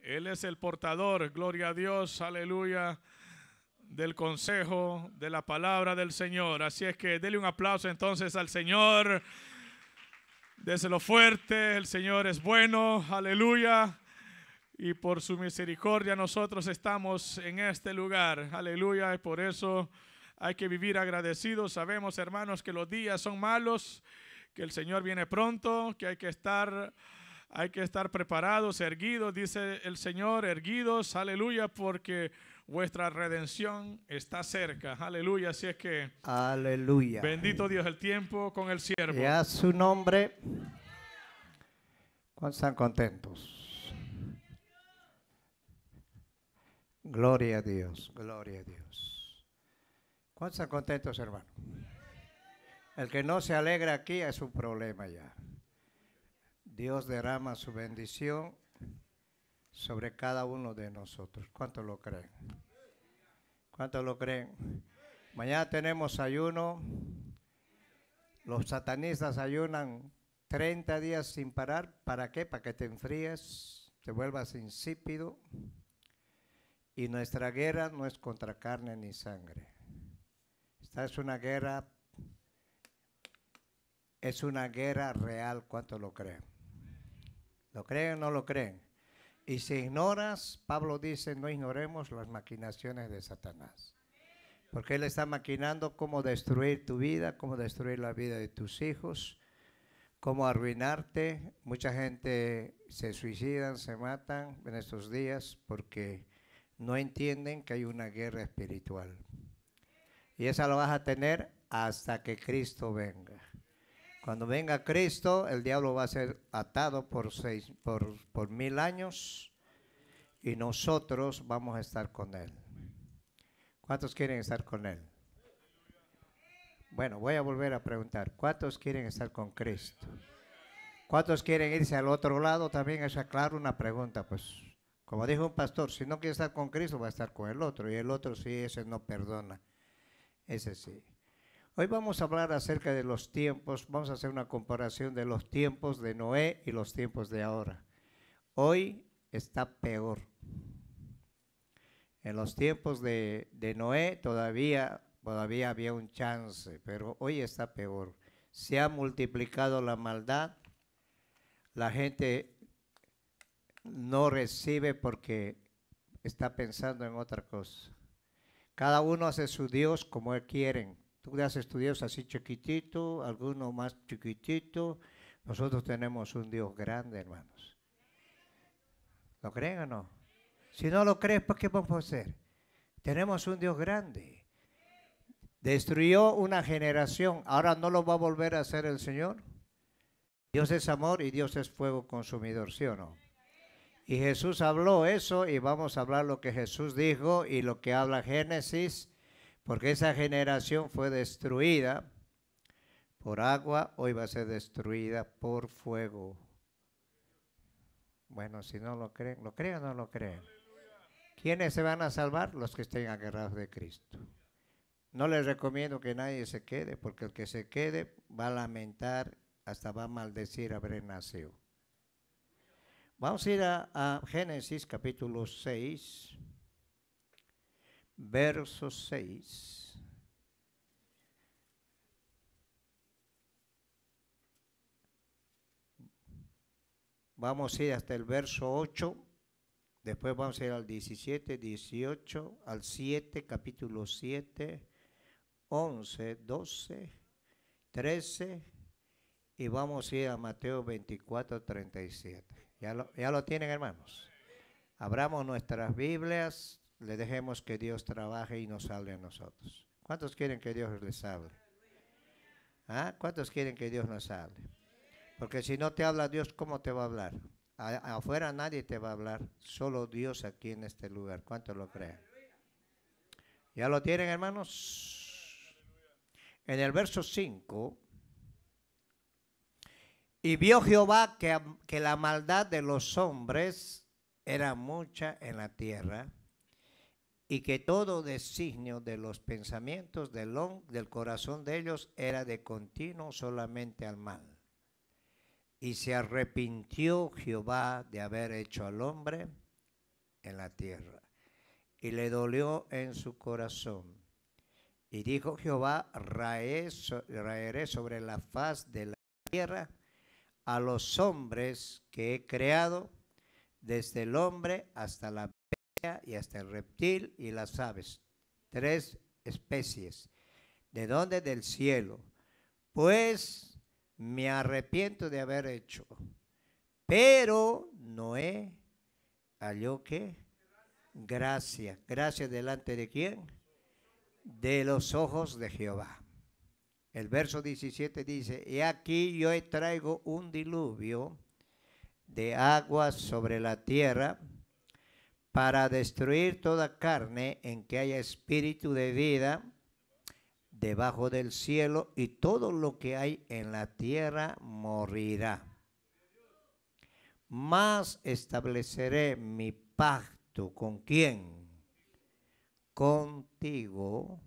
Él es el portador, gloria a Dios, aleluya, del consejo, de la palabra del Señor. Así es que dele un aplauso entonces al Señor. lo fuerte, el Señor es bueno, aleluya. Y por su misericordia nosotros estamos en este lugar, aleluya. Y por eso hay que vivir agradecidos. Sabemos, hermanos, que los días son malos, que el Señor viene pronto, que hay que estar hay que estar preparados, erguidos, dice el Señor, erguidos, aleluya, porque vuestra redención está cerca. Aleluya, así es que. Aleluya. Bendito Dios, el tiempo con el siervo. Y a su nombre. ¿Cuántos están contentos? Gloria a Dios, gloria a Dios. ¿Cuántos están contentos, hermano? El que no se alegra aquí es un problema ya. Dios derrama su bendición sobre cada uno de nosotros. ¿Cuánto lo creen? ¿Cuánto lo creen? Mañana tenemos ayuno. Los satanistas ayunan 30 días sin parar. ¿Para qué? Para que te enfríes, te vuelvas insípido. Y nuestra guerra no es contra carne ni sangre. Esta es una guerra, es una guerra real, ¿cuánto lo creen? ¿Lo creen o no lo creen? Y si ignoras, Pablo dice, no ignoremos las maquinaciones de Satanás. Porque él está maquinando cómo destruir tu vida, cómo destruir la vida de tus hijos, cómo arruinarte. Mucha gente se suicidan, se matan en estos días porque no entienden que hay una guerra espiritual. Y esa lo vas a tener hasta que Cristo venga. Cuando venga Cristo, el diablo va a ser atado por, seis, por, mil años y nosotros vamos a estar con él. ¿Cuántos quieren estar con él? Bueno, voy a volver a preguntar, ¿cuántos quieren estar con Cristo? ¿Cuántos quieren irse al otro lado? También es claro una pregunta, pues como dijo un pastor, si no quiere estar con Cristo va a estar con el otro y el otro sí, ese no perdona, ese sí. Hoy vamos a hablar acerca de los tiempos, vamos a hacer una comparación de los tiempos de Noé y los tiempos de ahora. Hoy está peor. En los tiempos de, Noé todavía, todavía había un chance, pero hoy está peor. Se ha multiplicado la maldad, la gente no recibe porque está pensando en otra cosa. Cada uno hace su Dios como él quieren. Tú le has estudios así chiquitito, algunos más chiquitito. Nosotros tenemos un Dios grande, hermanos. ¿Lo creen o no? Si no lo crees, ¿para ¿pues qué vamos a hacer? Tenemos un Dios grande. Destruyó una generación. Ahora no lo va a volver a hacer el Señor. Dios es amor y Dios es fuego consumidor, ¿sí o no? Y Jesús habló eso y vamos a hablar lo que Jesús dijo y lo que habla Génesis porque esa generación fue destruida por agua, hoy va a ser destruida por fuego. Bueno, si no lo creen, ¿lo creen o no lo creen? ¿Quiénes se van a salvar? Los que estén agarrados de Cristo. No les recomiendo que nadie se quede, porque el que se quede va a lamentar, hasta va a maldecir haber nacido. Vamos a ir a, a Génesis capítulo 6 verso 6. Vamos a ir hasta el verso 8, después vamos a ir al 17, 18, al 7, capítulo 7, 11, 12, 13 y vamos a ir a Mateo 24, 37. ¿Ya lo, ya lo tienen hermanos? Abramos nuestras Biblias, le dejemos que Dios trabaje y nos hable a nosotros. ¿Cuántos quieren que Dios les hable? ¿Ah? ¿Cuántos quieren que Dios nos hable? Porque si no te habla Dios, ¿cómo te va a hablar? afuera nadie te va a hablar, solo Dios aquí en este lugar. ¿Cuántos lo creen? ¿Ya lo tienen, hermanos? En el verso 5, y vio Jehová que, que la maldad de los hombres era mucha en la tierra y que todo designio de los pensamientos del, del corazón de ellos era de continuo solamente al mal. Y se arrepintió Jehová de haber hecho al hombre en la tierra, y le dolió en su corazón. Y dijo Jehová, raeré sobre la faz de la tierra a los hombres que he creado, desde el hombre hasta la y hasta el reptil y las aves. Tres especies. ¿De dónde? Del cielo. Pues me arrepiento de haber hecho. Pero Noé halló que gracia. Gracia delante de quién? De los ojos de Jehová. El verso 17 dice, y aquí yo traigo un diluvio de agua sobre la tierra para destruir toda carne en que haya espíritu de vida debajo del cielo y todo lo que hay en la tierra morirá. Más estableceré mi pacto con quién? Contigo.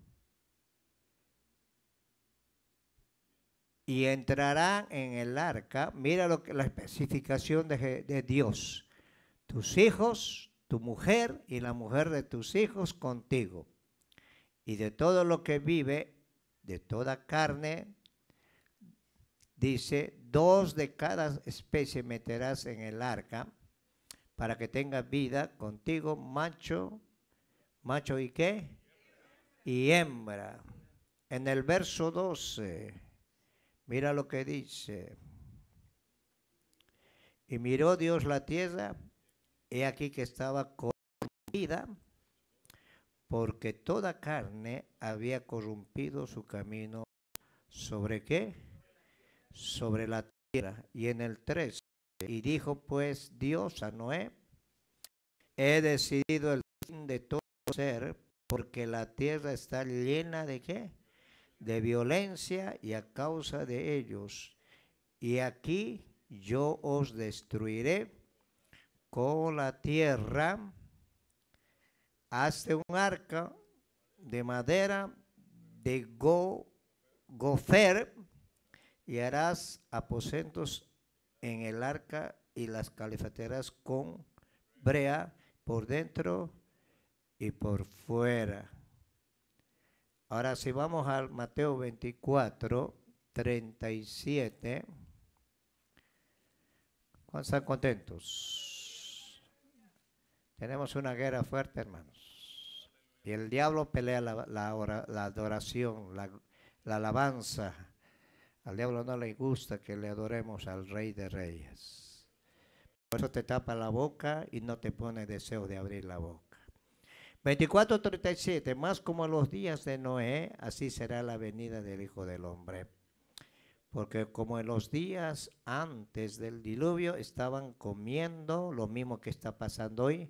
Y entrarán en el arca, mira lo que, la especificación de, de Dios, tus hijos, tu mujer y la mujer de tus hijos contigo, y de todo lo que vive, de toda carne, dice, dos de cada especie meterás en el arca, para que tenga vida contigo, macho, macho y qué, y hembra. En el verso 12, mira lo que dice. Y miró Dios la tierra he aquí que estaba corrompida, porque toda carne había corrompido su camino. ¿Sobre qué? Sobre la tierra. Y en el 3, y dijo pues Dios a Noé, he decidido el fin de todo ser, porque la tierra está llena de qué? De violencia y a causa de ellos. Y aquí yo os destruiré con la tierra, hace un arca de madera de gofer y harás aposentos en el arca y las califateras con brea por dentro y por fuera. Ahora si vamos al Mateo 24, 37, ¿cuántos están contentos? Tenemos una guerra fuerte, hermanos. Y el diablo pelea la, la adoración, la, alabanza. Al diablo no le gusta que le adoremos al Rey de Reyes. Por eso te tapa la boca y no te pone deseo de abrir la boca. 24:37, más como los días de Noé, así será la venida del Hijo del Hombre. Porque como en los días antes del diluvio estaban comiendo, lo mismo que está pasando hoy,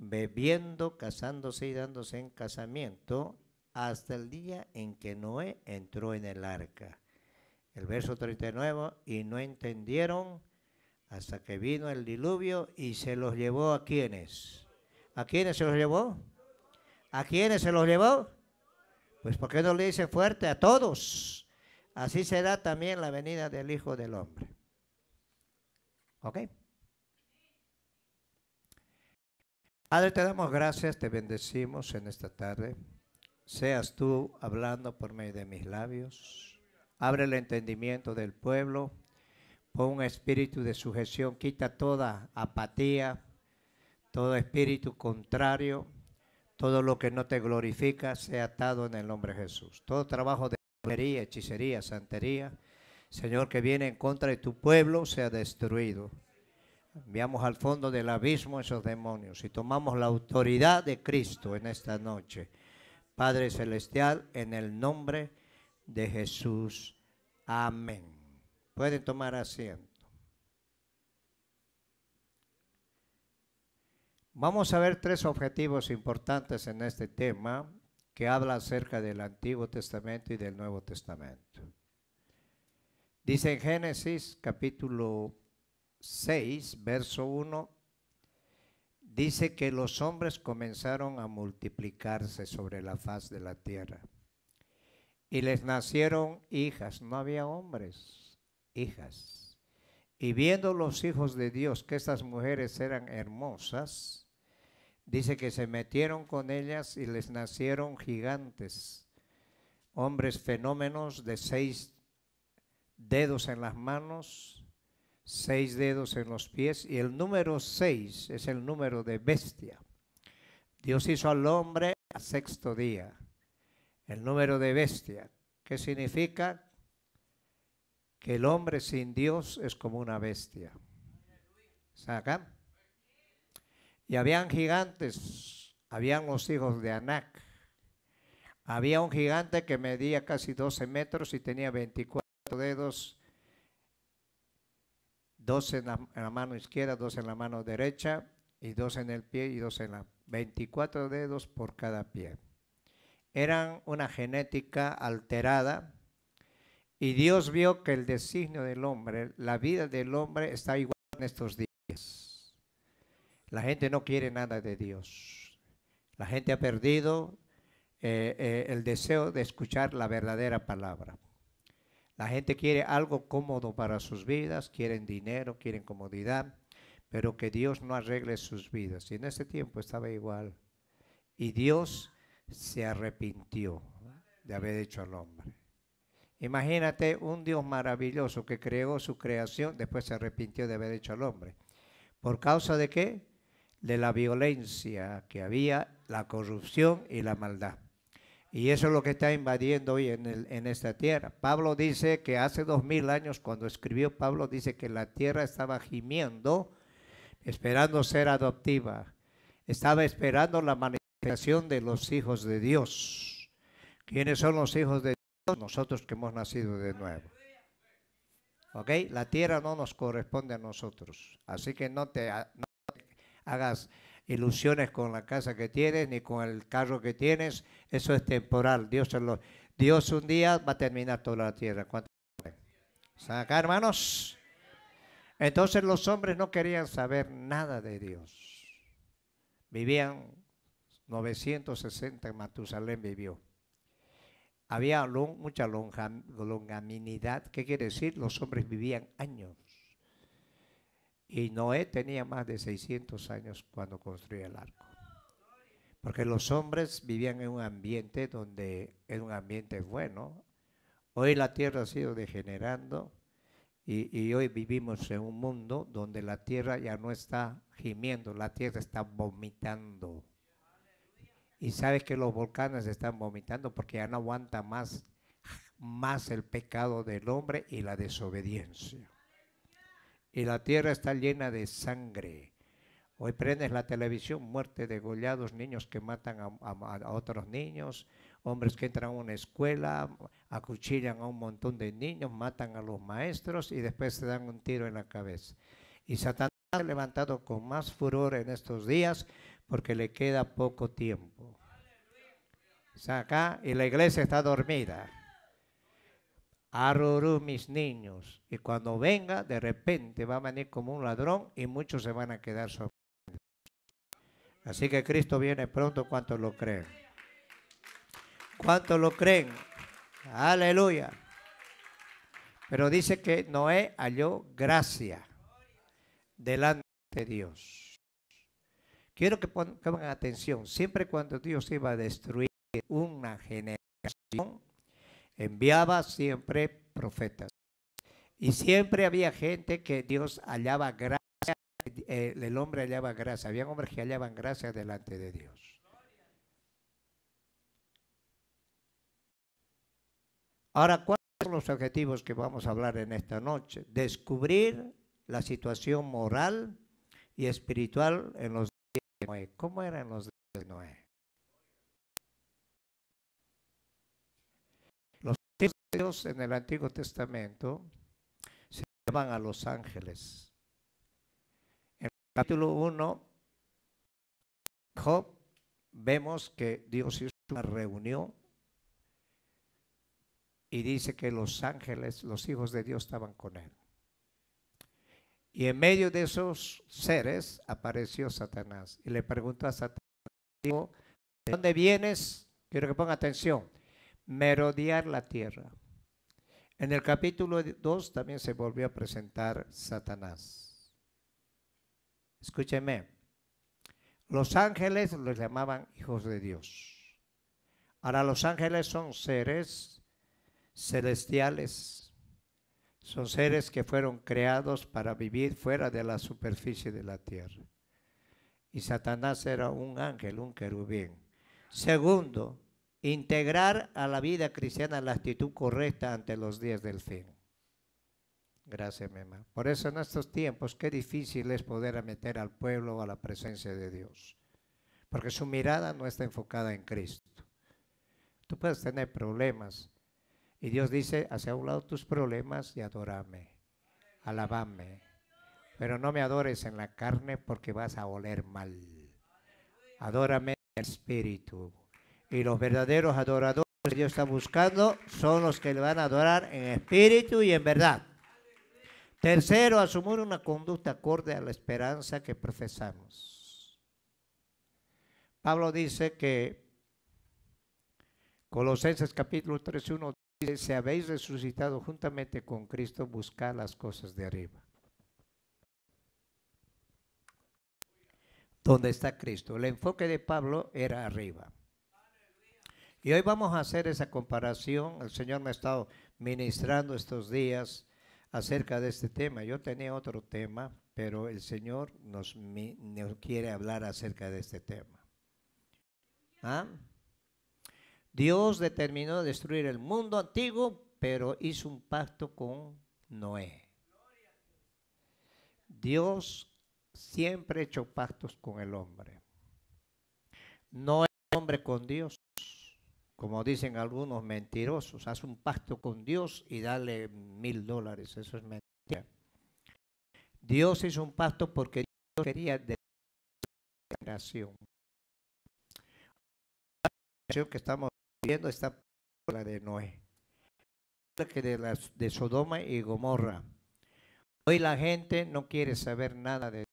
bebiendo, casándose y dándose en casamiento, hasta el día en que Noé entró en el arca. El verso 39, y no entendieron hasta que vino el diluvio y se los llevó a quienes. ¿A quiénes se los llevó? ¿A quiénes se los llevó? Pues porque no le dice fuerte a todos? Así será también la venida del Hijo del Hombre. ¿Ok? Padre, te damos gracias, te bendecimos en esta tarde. Seas tú hablando por medio de mis labios. Abre el entendimiento del pueblo. Pon un espíritu de sujeción. Quita toda apatía, todo espíritu contrario. Todo lo que no te glorifica sea atado en el nombre de Jesús. Todo trabajo de hechicería, santería, Señor, que viene en contra de tu pueblo, sea destruido enviamos al fondo del abismo esos demonios y tomamos la autoridad de Cristo en esta noche. Padre Celestial, en el nombre de Jesús. Amén. Pueden tomar asiento. Vamos a ver tres objetivos importantes en este tema que habla acerca del Antiguo Testamento y del Nuevo Testamento. Dice en Génesis capítulo 6, verso 1, dice que los hombres comenzaron a multiplicarse sobre la faz de la tierra. Y les nacieron hijas, no había hombres, hijas. Y viendo los hijos de Dios que estas mujeres eran hermosas, dice que se metieron con ellas y les nacieron gigantes, hombres fenómenos de seis dedos en las manos, seis dedos en los pies y el número seis es el número de bestia. Dios hizo al hombre a sexto día. El número de bestia, que significa que el hombre sin Dios es como una bestia. ¿Sacan? Y habían gigantes, habían los hijos de Anac. Había un gigante que medía casi 12 metros y tenía 24 dedos dos en la, mano izquierda, dos en la mano derecha, y dos en el pie y dos en la... 24 dedos por cada pie. Eran una genética alterada y Dios vio que el designio del hombre, la vida del hombre está igual en estos días. La gente no quiere nada de Dios. La gente ha perdido eh, eh, el deseo de escuchar la verdadera palabra. La gente quiere algo cómodo para sus vidas, quieren dinero, quieren comodidad, pero que Dios no arregle sus vidas. Y en ese tiempo estaba igual. Y Dios se arrepintió de haber hecho al hombre. Imagínate un Dios maravilloso que creó su creación, después se arrepintió de haber hecho al hombre. ¿Por causa de qué? De la violencia que había, la corrupción y la maldad. Y eso es lo que está invadiendo hoy en, esta tierra. Pablo dice que hace dos mil años, cuando escribió Pablo, dice que la tierra estaba gimiendo, esperando ser adoptiva. Estaba esperando la manifestación de los hijos de Dios. ¿Quiénes son los hijos de Dios? Nosotros que hemos nacido de nuevo. ¿Ok? La tierra no nos corresponde a nosotros. Así que no te, no te hagas ilusiones con la casa que tienes ni con el carro que tienes. Eso es temporal. Dios, lo, Dios un día va a terminar toda la tierra. ¿Están acá, hermanos? Entonces los hombres no querían saber nada de Dios. Vivían 960 en Matusalén vivió. Había mucha longa, longaminidad. ¿Qué quiere decir? Los hombres vivían años. Y Noé tenía más de 600 años cuando construyó el arco. Porque los hombres vivían en un ambiente donde era un ambiente bueno. Hoy la tierra ha sido degenerando y, hoy vivimos en un mundo donde la tierra ya no está gimiendo, la tierra está vomitando. Y sabes que los volcanes están vomitando porque ya no aguanta más, más el pecado del hombre y la desobediencia y la tierra está llena de sangre. Hoy prendes la televisión, muerte degollados, niños que matan a, otros niños, hombres que entran a una escuela, acuchillan a un montón de niños, matan a los maestros y después se dan un tiro en la cabeza. Y Satanás ha levantado con más furor en estos días porque le queda poco tiempo. acá y la iglesia está dormida. Arurú, mis niños. Y cuando venga, de repente va a venir como un ladrón y muchos se van a quedar sorprendidos. Así que Cristo viene pronto, ¿cuántos lo creen? ¿Cuántos lo creen? Aleluya. Pero dice que Noé halló gracia delante de Dios. Quiero que pongan atención. Siempre cuando Dios iba a destruir una generación, enviaba siempre profetas. Y siempre había gente que Dios hallaba gracia, eh, el hombre hallaba gracia, había hombres que hallaban gracia delante de Dios. Ahora, ¿cuáles son los objetivos que vamos a hablar en esta noche? Descubrir la situación moral y espiritual en los días de Noé. ¿Cómo eran los días de Noé? Dios en el Antiguo Testamento se llaman a los ángeles. En el capítulo 1, Job, vemos que Dios hizo una reunión y dice que los ángeles, los hijos de Dios, estaban con él. Y en medio de esos seres apareció Satanás y le preguntó a Satanás, ¿de dónde vienes? Quiero que ponga atención, merodear la tierra. En el capítulo 2 también se volvió a presentar Satanás. Escúcheme, los ángeles los llamaban hijos de Dios. Ahora los ángeles son seres celestiales, son seres que fueron creados para vivir fuera de la superficie de la tierra. Y Satanás era un ángel, un querubín. Segundo, Integrar a la vida cristiana la actitud correcta ante los días del fin. Gracias, mi hermano. Por eso en estos tiempos, qué difícil es poder meter al pueblo a la presencia de Dios. Porque su mirada no está enfocada en Cristo. Tú puedes tener problemas. Y Dios dice, hacia un lado tus problemas y adórame. alabame. Pero no me adores en la carne porque vas a oler mal. Adórame en el espíritu. Y los verdaderos adoradores que Dios está buscando son los que le van a adorar en espíritu y en verdad. Tercero, asumir una conducta acorde a la esperanza que profesamos. Pablo dice que Colosenses capítulo 3, dice, si habéis resucitado juntamente con Cristo, buscad las cosas de arriba. ¿Dónde está Cristo? El enfoque de Pablo era arriba. Y hoy vamos a hacer esa comparación. El Señor me ha estado ministrando estos días acerca de este tema. Yo tenía otro tema, pero el Señor nos, quiere hablar acerca de este tema. ¿Ah? Dios determinó destruir el mundo antiguo, pero hizo un pacto con Noé. Dios siempre ha hecho pactos con el hombre. No es hombre con Dios como dicen algunos mentirosos, haz un pacto con Dios y dale mil dólares. Eso es mentira. Dios hizo un pacto porque Dios quería de la generación. La que estamos viendo está la de Noé, que de, de Sodoma y Gomorra. Hoy la gente no quiere saber nada de Dios.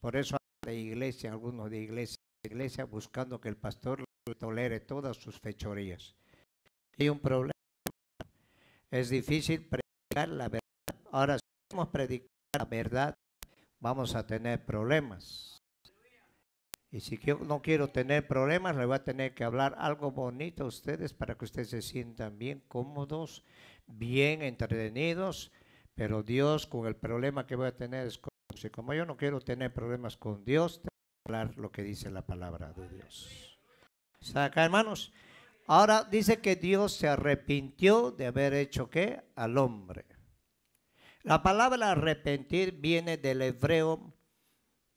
Por eso de iglesia, algunos de iglesia iglesia buscando que el pastor tolere todas sus fechorías. Hay un problema. Es difícil predicar la verdad. Ahora, si vamos predicar la verdad, vamos a tener problemas. Y si yo no quiero tener problemas, le voy a tener que hablar algo bonito a ustedes para que ustedes se sientan bien cómodos, bien entretenidos. Pero Dios, con el problema que voy a tener, es como yo no quiero tener problemas con Dios, hablar lo que dice la palabra de Dios. saca hermanos. Ahora dice que Dios se arrepintió de haber hecho qué? Al hombre. La palabra arrepentir viene del hebreo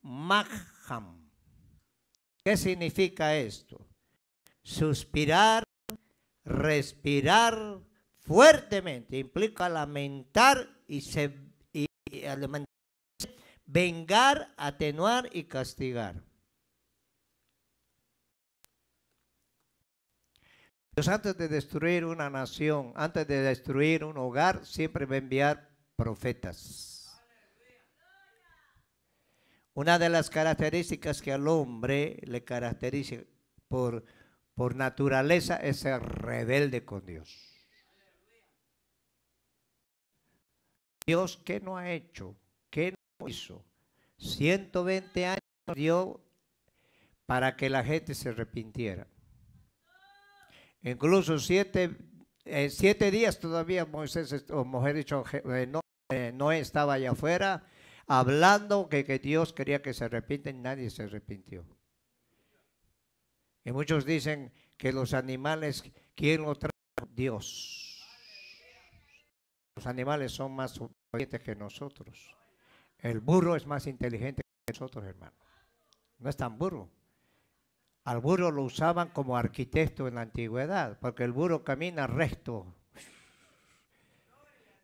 maham. ¿Qué significa esto? Suspirar, respirar fuertemente, implica lamentar y, se, y, y vengar, atenuar y castigar. Dios antes de destruir una nación, antes de destruir un hogar, siempre va a enviar profetas. Una de las características que al hombre le caracteriza por, por naturaleza es ser rebelde con Dios. Dios, ¿qué no ha hecho? ¿Qué hizo. 120 años dio para que la gente se arrepintiera. Incluso siete, en eh, siete días todavía Moisés, o mujer dicho, eh, no, eh, no, estaba allá afuera hablando que, que Dios quería que se y nadie se arrepintió. Y muchos dicen que los animales, ¿quién lo trajo? Dios. Los animales son más obedientes que nosotros. El burro es más inteligente que nosotros, hermano. No es tan burro. Al burro lo usaban como arquitecto en la antigüedad, porque el burro camina recto.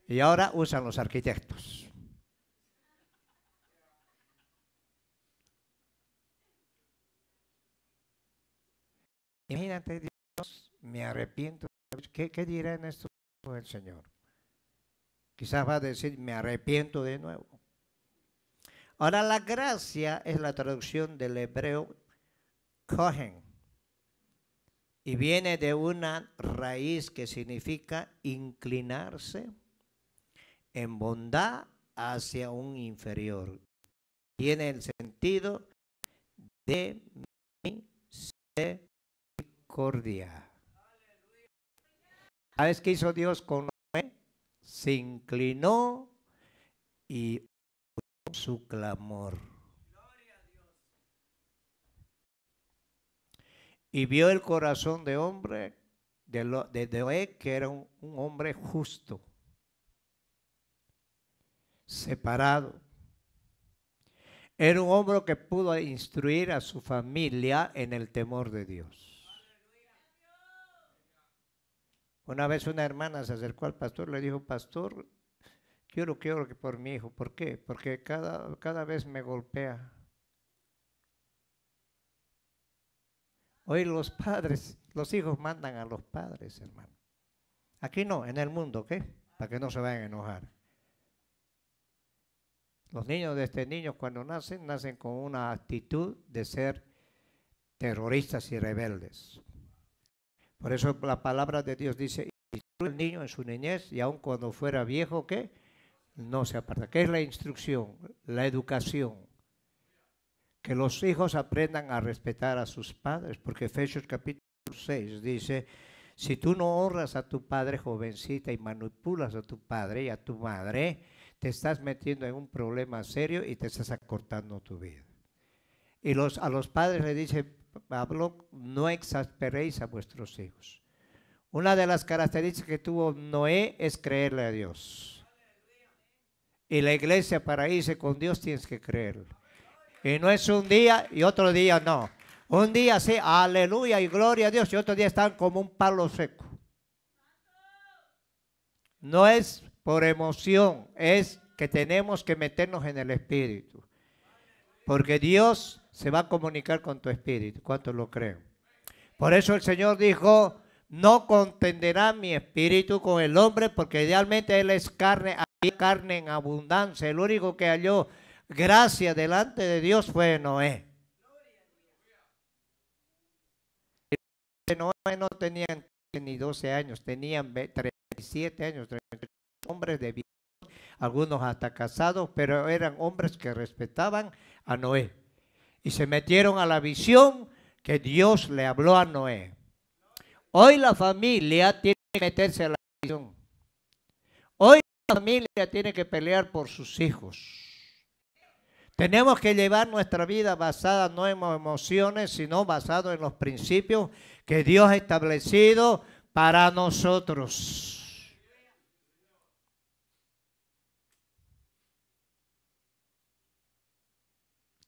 Y ahora usan los arquitectos. Imagínate, Dios, me arrepiento. ¿Qué, qué dirá en esto el Señor? Quizás va a decir, me arrepiento de nuevo. Ahora la gracia es la traducción del hebreo Kohen. Y viene de una raíz que significa inclinarse en bondad hacia un inferior. Tiene el sentido de misericordia. ¿Sabes qué hizo Dios con Noé? Se inclinó y su clamor. Y vio el corazón de hombre, de, lo, de que era un, un hombre justo, separado. Era un hombre que pudo instruir a su familia en el temor de Dios. Una vez una hermana se acercó al pastor, le dijo, pastor, yo lo quiero que por mi hijo. ¿Por qué? Porque cada, cada vez me golpea. Hoy los padres, los hijos mandan a los padres, hermano. Aquí no, en el mundo, ¿qué? Para que no se vayan a enojar. Los niños de este niño cuando nacen, nacen con una actitud de ser terroristas y rebeldes. Por eso la palabra de Dios dice, el niño en su niñez y aun cuando fuera viejo, ¿qué? no se aparta. ¿Qué es la instrucción? La educación. Que los hijos aprendan a respetar a sus padres, porque Efesios capítulo 6 dice, si tú no honras a tu padre jovencita y manipulas a tu padre y a tu madre, te estás metiendo en un problema serio y te estás acortando tu vida. Y los, a los padres le dice Pablo, no exasperéis a vuestros hijos. Una de las características que tuvo Noé es creerle a Dios y la iglesia para irse con Dios tienes que creerlo. Y no es un día y otro día no. Un día sí, aleluya y gloria a Dios, y otro día están como un palo seco. No es por emoción, es que tenemos que meternos en el espíritu. Porque Dios se va a comunicar con tu espíritu, ¿cuántos lo creen? Por eso el Señor dijo, no contenderá mi espíritu con el hombre, porque idealmente él es carne carne en abundancia. El único que halló gracia delante de Dios fue Noé. Noé no tenían ni 12 años, tenían 37 años, 37 hombres de vida, algunos hasta casados, pero eran hombres que respetaban a Noé. Y se metieron a la visión que Dios le habló a Noé. Hoy la familia tiene que meterse a la visión familia tiene que pelear por sus hijos. Tenemos que llevar nuestra vida basada no en emociones, sino basado en los principios que Dios ha establecido para nosotros.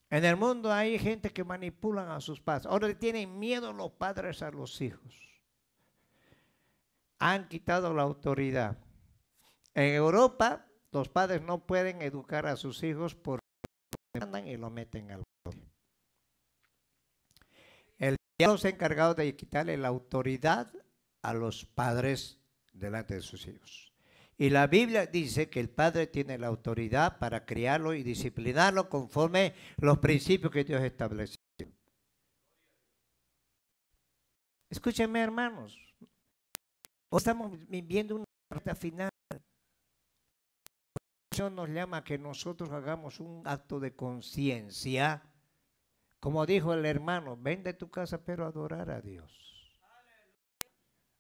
En el mundo hay gente que manipulan a sus padres. Ahora tienen miedo los padres a los hijos. Han quitado la autoridad. En Europa, los padres no pueden educar a sus hijos porque mandan y lo meten al bote. El diablo se ha encargado de quitarle la autoridad a los padres delante de sus hijos. Y la Biblia dice que el padre tiene la autoridad para criarlo y disciplinarlo conforme los principios que Dios estableció. Escúchenme, hermanos. Hoy estamos viviendo una carta final nos llama a que nosotros hagamos un acto de conciencia. Como dijo el hermano, ven de tu casa pero adorar a Dios.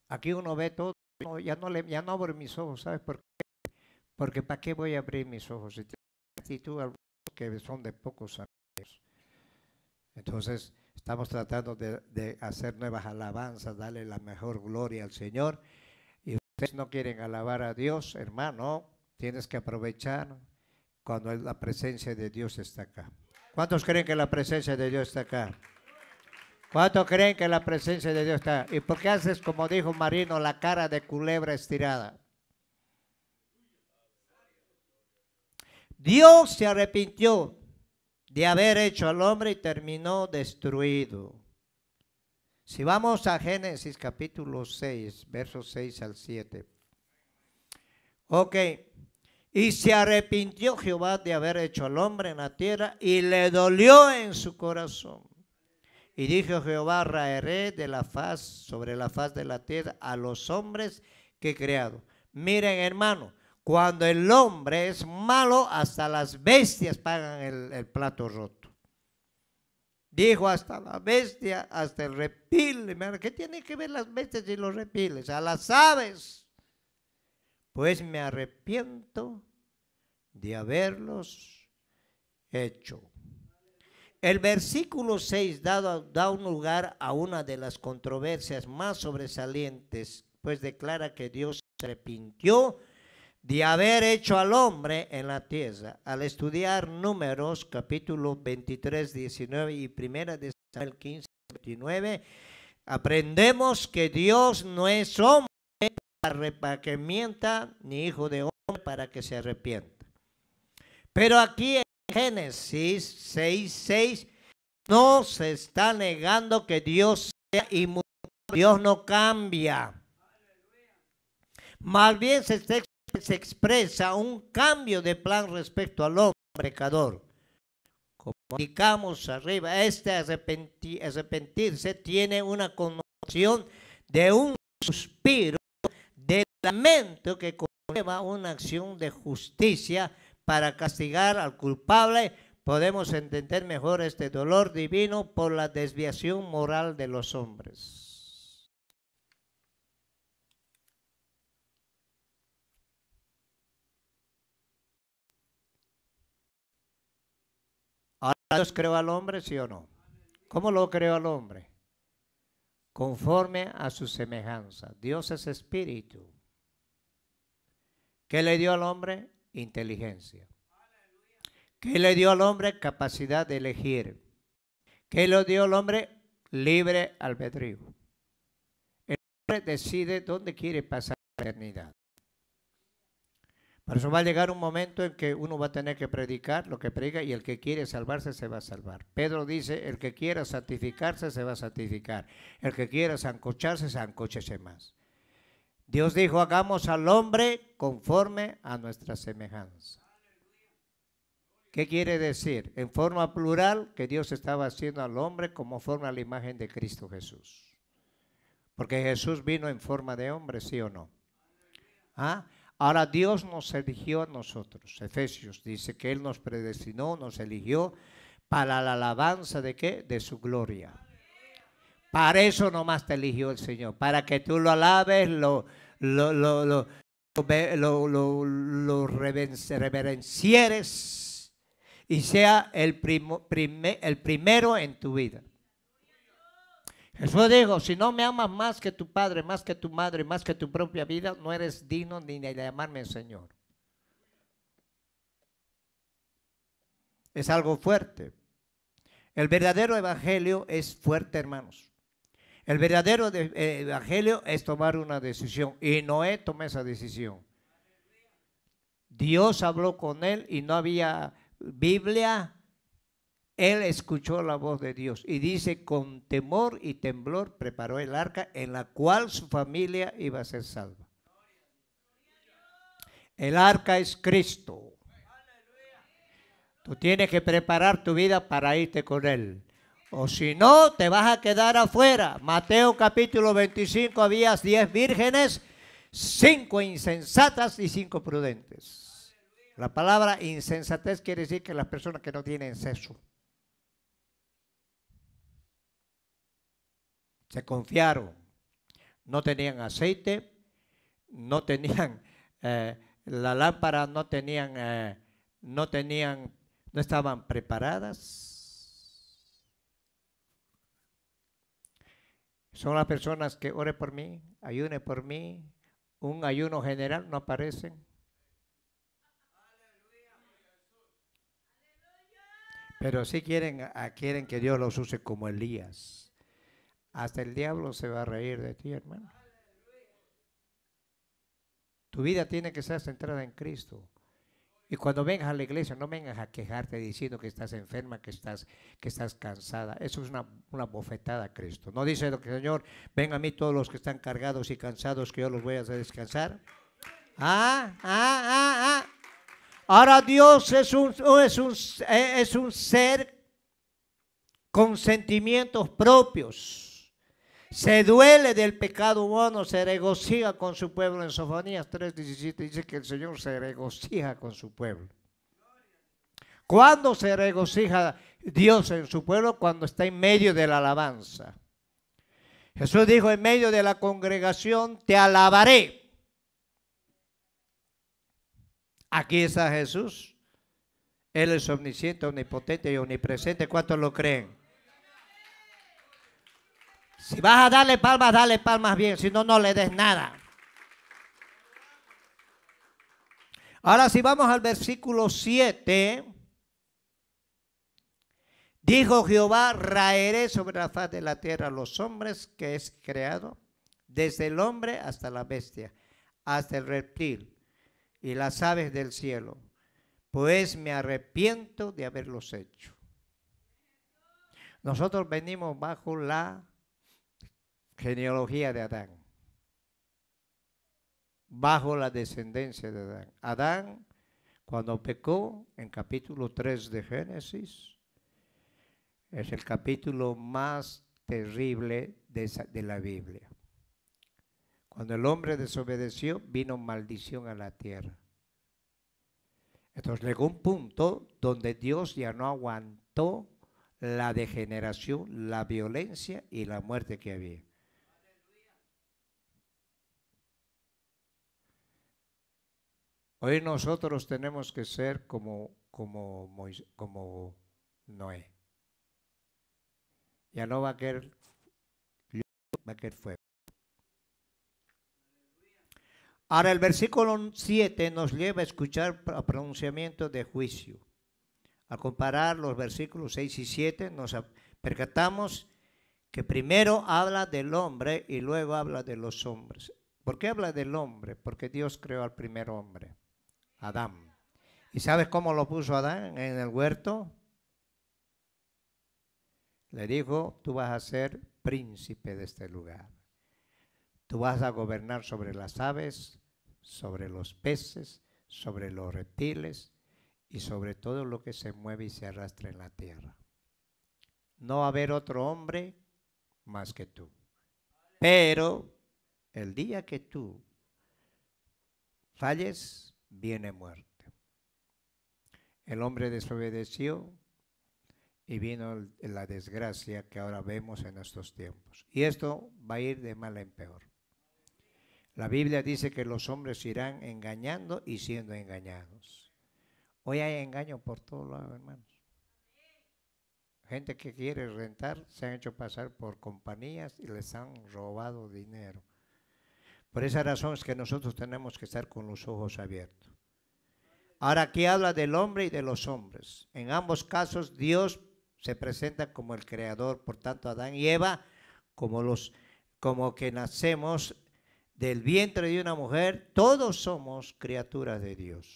Aquí uno ve todo, ya no, abro mis ojos, ¿sabes por qué? Porque ¿para qué voy a abrir mis ojos si tengo actitud que son de pocos amigos? Entonces, estamos tratando de hacer nuevas alabanzas, darle la mejor gloria al Señor. Y ustedes no quieren alabar a Dios, hermano, Tienes que aprovechar cuando la presencia de Dios está acá. ¿Cuántos creen que la presencia de Dios está acá? ¿Cuántos creen que la presencia de Dios está? ¿Y por qué haces, como dijo Marino, la cara de culebra estirada? Dios se arrepintió de haber hecho al hombre y terminó destruido. Si vamos a Génesis capítulo 6, versos 6 al 7. Ok. Y se arrepintió Jehová de haber hecho al hombre en la tierra y le dolió en su corazón. Y dijo Jehová, raeré de la faz, sobre la faz de la tierra, a los hombres que he creado. Miren, hermano, cuando el hombre es malo, hasta las bestias pagan el, plato roto. Dijo hasta la bestia, hasta el reptil. ¿qué tiene que ver las bestias y los reptiles? A las aves pues me arrepiento de haberlos hecho. El versículo 6 da, da un lugar a una de las controversias más sobresalientes, pues declara que Dios se arrepintió de haber hecho al hombre en la tierra. Al estudiar números, capítulo 23, 19 y primera de Samuel 15, 29, aprendemos que Dios no es hombre para que mienta, ni hijo de hombre para que se arrepienta. Pero aquí en Génesis 6, 6, no se está negando que Dios sea inmutable, Dios no cambia. Más bien se, expresa un cambio de plan respecto al hombre pecador. Como indicamos arriba, este arrepentirse tiene una connotación de un suspiro lamento que conlleva una acción de justicia para castigar al culpable, podemos entender mejor este dolor divino por la desviación moral de los hombres. Ahora Dios creó al hombre, sí o no. ¿Cómo lo creó al hombre? Conforme a su semejanza. Dios es espíritu. ¿Qué le dio al hombre? Inteligencia. ¿Qué le dio al hombre? Capacidad de elegir. ¿Qué le dio al hombre? Libre albedrío. El hombre decide dónde quiere pasar la eternidad. Por eso va a llegar un momento en que uno va a tener que predicar lo que prega y el que quiere salvarse se va a salvar. Pedro dice, el que quiera santificarse se va a santificar. El que quiera sancocharse, sancoche más. Dios dijo, hagamos al hombre conforme a nuestra semejanza. ¿Qué quiere decir? En forma plural, que Dios estaba haciendo al hombre como forma la imagen de Cristo Jesús. Porque Jesús vino en forma de hombre, ¿sí o no? ¿Ah? Ahora Dios nos eligió a nosotros. Efesios dice que Él nos predestinó, nos eligió para la alabanza de qué? De su gloria. Para eso nomás te eligió el Señor, para que tú lo alabes, lo, lo, lo, lo, lo reverencieres y sea el, primo, el primero en tu vida. Jesús dijo, si no me amas más que tu padre, más que tu madre, más que tu propia vida, no eres digno ni de llamarme Señor. Es algo fuerte. El verdadero evangelio es fuerte, hermanos. El verdadero eh, evangelio es tomar una decisión y Noé tomó esa decisión. Dios habló con él y no había Biblia. Él escuchó la voz de Dios y dice, con temor y temblor preparó el arca en la cual su familia iba a ser salva. El arca es Cristo. Tú tienes que preparar tu vida para irte con Él. O si no, te vas a quedar afuera. Mateo capítulo 25, había diez vírgenes, cinco insensatas y cinco prudentes. La palabra insensatez quiere decir que las personas que no tienen sexo. Se confiaron. No tenían aceite, no tenían eh, la lámpara, no tenían, eh, no tenían, no estaban preparadas Son las personas que oren por mí, ayune por mí, un ayuno general no aparecen. Pero si quieren, ah, quieren que Dios los use como Elías. Hasta el diablo se va a reír de ti, hermano. Tu vida tiene que ser centrada en Cristo. Y cuando vengas a la iglesia, no vengas a quejarte diciendo que estás enferma, que estás, que estás cansada. Eso es una, bofetada a Cristo. No dice lo que Señor, ven a mí todos los que están cargados y cansados, que yo los voy a hacer descansar. Ah, ah, ah, Ahora Dios es es un, es un ser con sentimientos propios se duele del pecado humano, se regocija con su pueblo. En Sofonías 3:17 dice que el Señor se regocija con su pueblo. ¿Cuándo se regocija Dios en su pueblo? Cuando está en medio de la alabanza. Jesús dijo, en medio de la congregación te alabaré. Aquí está Jesús. Él es omnisciente, omnipotente y omnipresente. ¿Cuántos lo creen? Si vas a darle palmas, dale palmas bien. Si no, no le des nada. Ahora si vamos al versículo 7, dijo Jehová, raeré sobre la faz de la tierra los hombres que es creado, desde el hombre hasta la bestia, hasta el reptil y las aves del cielo, pues me arrepiento de haberlos hecho. Nosotros venimos bajo la genealogía de Adán, bajo la descendencia de Adán. Adán, cuando pecó, en capítulo 3 de Génesis, es el capítulo más terrible de, de la Biblia. Cuando el hombre desobedeció, vino maldición a la tierra. Entonces llegó un punto donde Dios ya no aguantó la degeneración, la violencia y la muerte que había. Hoy nosotros tenemos que ser como, como, como Noé. Ya no va a querer, va a querer fuego. Ahora el versículo 7 nos lleva a escuchar pronunciamiento de juicio. Al comparar los versículos 6 y 7 nos percatamos que primero habla del hombre y luego habla de los hombres. ¿Por qué habla del hombre? Porque Dios creó al primer hombre. Adán. ¿Y sabes cómo lo puso Adán en el huerto? Le dijo, tú vas a ser príncipe de este lugar. Tú vas a gobernar sobre las aves, sobre los peces, sobre los reptiles y sobre todo lo que se mueve y se arrastra en la tierra. No va a haber otro hombre más que tú. Pero el día que tú falles, viene muerte. El hombre desobedeció y vino la desgracia que ahora vemos en estos tiempos. Y esto va a ir de mal en peor. La Biblia dice que los hombres irán engañando y siendo engañados. Hoy hay engaño por todos lados, hermanos. Gente que quiere rentar se han hecho pasar por compañías y les han robado dinero. Por esa razón es que nosotros tenemos que estar con los ojos abiertos. Ahora aquí habla del hombre y de los hombres. En ambos casos Dios se presenta como el creador, por tanto Adán y Eva como los como que nacemos del vientre de una mujer, todos somos criaturas de Dios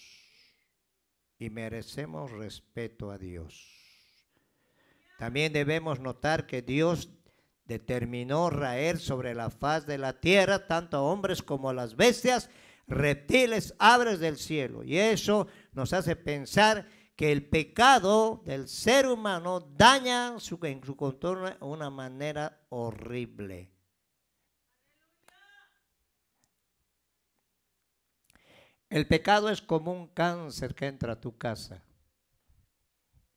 y merecemos respeto a Dios. También debemos notar que Dios determinó raer sobre la faz de la tierra tanto a hombres como a las bestias, reptiles, aves del cielo. Y eso nos hace pensar que el pecado del ser humano daña su, en su contorno de una manera horrible. El pecado es como un cáncer que entra a tu casa.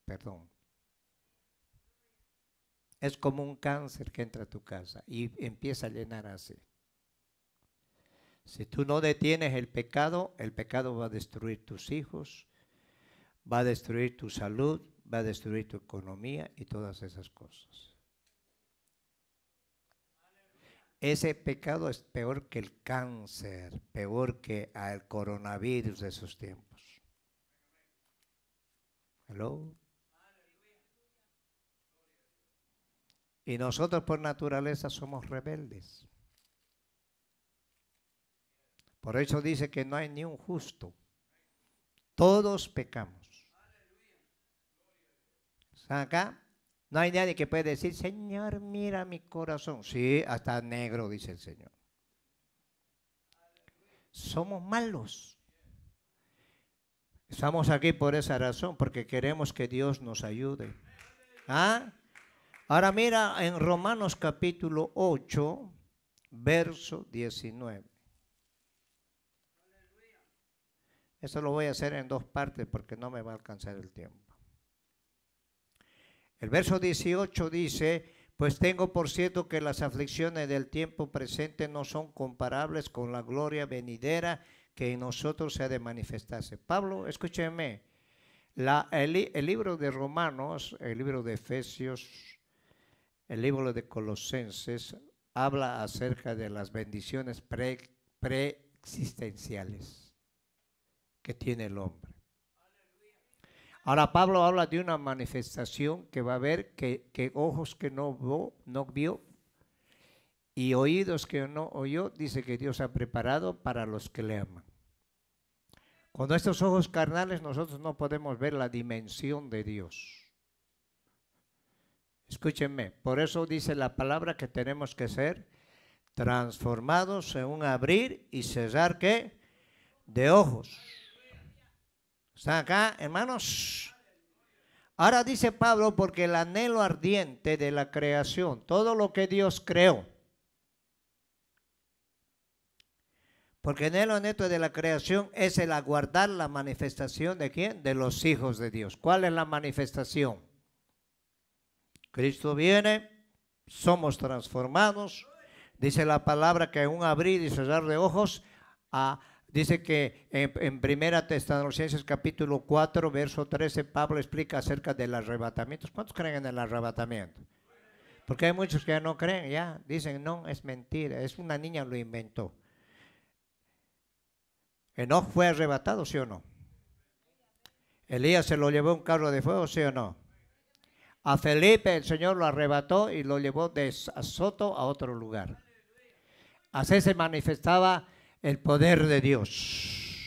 Perdón. Es como un cáncer que entra a tu casa y empieza a llenar así. Si tú no detienes el pecado, el pecado va a destruir tus hijos, va a destruir tu salud, va a destruir tu economía y todas esas cosas. Ese pecado es peor que el cáncer, peor que el coronavirus de esos tiempos. Hello. Y nosotros por naturaleza somos rebeldes. Por eso dice que no hay ni un justo. Todos pecamos. Acá no hay nadie que pueda decir, Señor, mira mi corazón. Sí, hasta negro, dice el Señor. Somos malos. Estamos aquí por esa razón, porque queremos que Dios nos ayude. ¿Ah? Ahora mira en Romanos capítulo 8, verso 19. Eso lo voy a hacer en dos partes porque no me va a alcanzar el tiempo. El verso 18 dice, pues tengo por cierto que las aflicciones del tiempo presente no son comparables con la gloria venidera que en nosotros se ha de manifestarse. Pablo, escúcheme, el libro de Romanos, el libro de Efesios, el libro de Colosenses habla acerca de las bendiciones preexistenciales que tiene el hombre. Ahora Pablo habla de una manifestación que va a ver que, ojos que no, no vio y oídos que no oyó, dice que Dios ha preparado para los que le aman. Con nuestros ojos carnales nosotros no podemos ver la dimensión de Dios. Escúchenme, por eso dice la palabra que tenemos que ser transformados en un abrir y cerrar, que de ojos. ¿Están acá, hermanos? Ahora dice Pablo, porque el anhelo ardiente de la creación, todo lo que Dios creó, porque el anhelo neto de la creación es el aguardar la manifestación de quién? De los hijos de Dios. ¿Cuál es la manifestación? Cristo viene, somos transformados. Dice la palabra que un abrir y cerrar de ojos, dice que en, en Primera Tesalonicenses capítulo 4, verso 13, Pablo explica acerca del arrebatamiento. ¿Cuántos creen en el arrebatamiento? Porque hay muchos que no creen, ya. Dicen, no, es mentira, es una niña lo inventó. Enoch fue arrebatado, ¿sí o no? Elías se lo llevó un carro de fuego, ¿sí o no? A Felipe el Señor lo arrebató y lo llevó de Soto a otro lugar. Así se manifestaba el poder de Dios.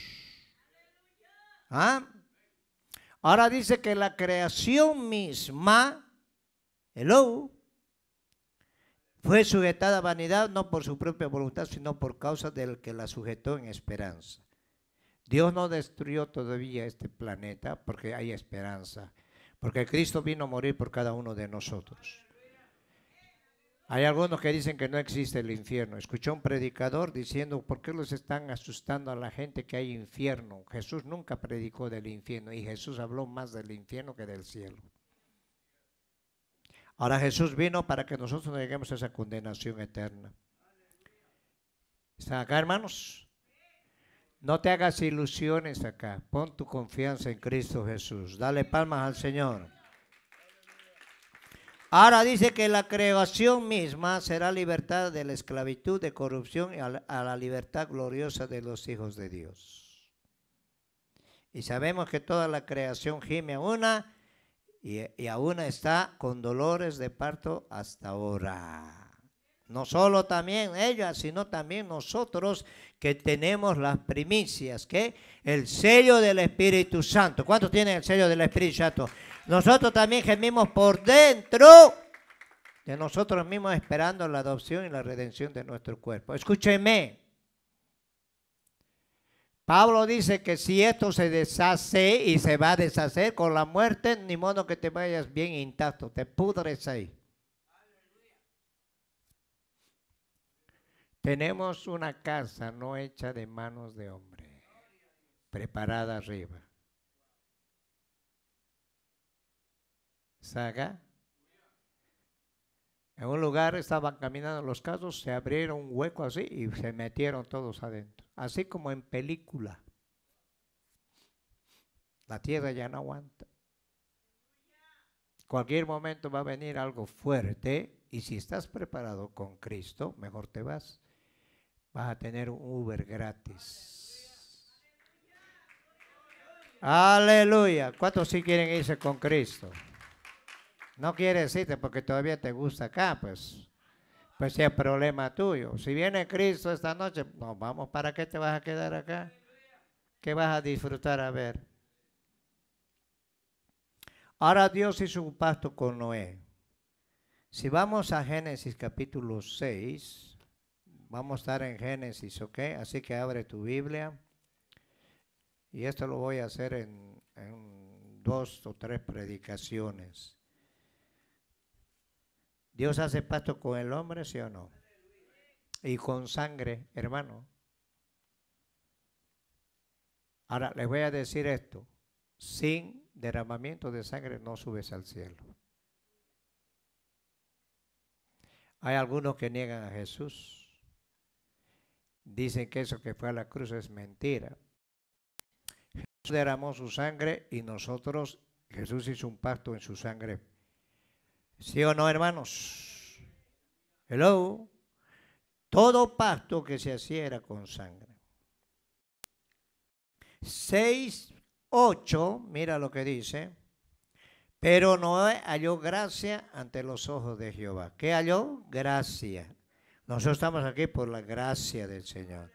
¿Ah? Ahora dice que la creación misma, hello, fue sujetada a vanidad no por su propia voluntad, sino por causa del que la sujetó en esperanza. Dios no destruyó todavía este planeta porque hay esperanza. Porque Cristo vino a morir por cada uno de nosotros. Hay algunos que dicen que no existe el infierno. Escuchó un predicador diciendo, ¿por qué los están asustando a la gente que hay infierno? Jesús nunca predicó del infierno y Jesús habló más del infierno que del cielo. Ahora Jesús vino para que nosotros no lleguemos a esa condenación eterna. ¿Están acá, hermanos? No te hagas ilusiones acá. Pon tu confianza en Cristo Jesús. Dale palmas al Señor. Ahora dice que la creación misma será libertad de la esclavitud, de corrupción y a la libertad gloriosa de los hijos de Dios. Y sabemos que toda la creación gime a una y a una está con dolores de parto hasta ahora. No solo también ellas, sino también nosotros que tenemos las primicias, que el sello del Espíritu Santo. ¿Cuántos tienen el sello del Espíritu Santo? Nosotros también gemimos por dentro de nosotros mismos esperando la adopción y la redención de nuestro cuerpo. Escúcheme. Pablo dice que si esto se deshace y se va a deshacer con la muerte, ni modo que te vayas bien intacto, te pudres ahí. Tenemos una casa no hecha de manos de hombre, preparada arriba. Saga. En un lugar estaban caminando los casos, se abrieron un hueco así y se metieron todos adentro. Así como en película. La tierra ya no aguanta. Cualquier momento va a venir algo fuerte y si estás preparado con Cristo, mejor te vas vas a tener un Uber gratis. Aleluya. ¿Cuántos sí quieren irse con Cristo? No quiere decirte porque todavía te gusta acá, pues. Pues es problema tuyo. Si viene Cristo esta noche, no, vamos, ¿para qué te vas a quedar acá? ¿Qué vas a disfrutar a ver? Ahora Dios hizo un pacto con Noé. Si vamos a Génesis capítulo 6, Vamos a estar en Génesis, ¿ok? Así que abre tu Biblia. Y esto lo voy a hacer en, dos o tres predicaciones. Dios hace pacto con el hombre, ¿sí o no? Y con sangre, hermano. Ahora les voy a decir esto. Sin derramamiento de sangre no subes al cielo. Hay algunos que niegan a Jesús dicen que eso que fue a la cruz es mentira. Jesús derramó su sangre y nosotros, Jesús hizo un pacto en su sangre. ¿Sí o no, hermanos? Hello. Todo pacto que se hacía era con sangre. 6, 8, mira lo que dice. Pero no halló gracia ante los ojos de Jehová. ¿Qué halló? Gracia. Nosotros estamos aquí por la gracia del Señor.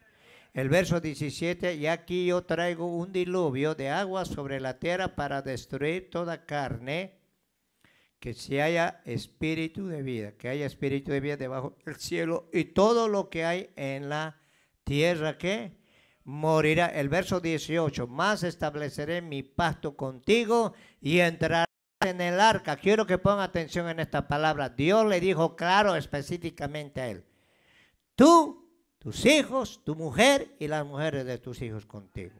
El verso 17, y aquí yo traigo un diluvio de agua sobre la tierra para destruir toda carne, que si haya espíritu de vida, que haya espíritu de vida debajo del cielo y todo lo que hay en la tierra que morirá. El verso 18, más estableceré mi pacto contigo y entrarás en el arca. Quiero que pongan atención en esta palabra. Dios le dijo claro específicamente a él. Tú, tus hijos, tu mujer y las mujeres de tus hijos contigo.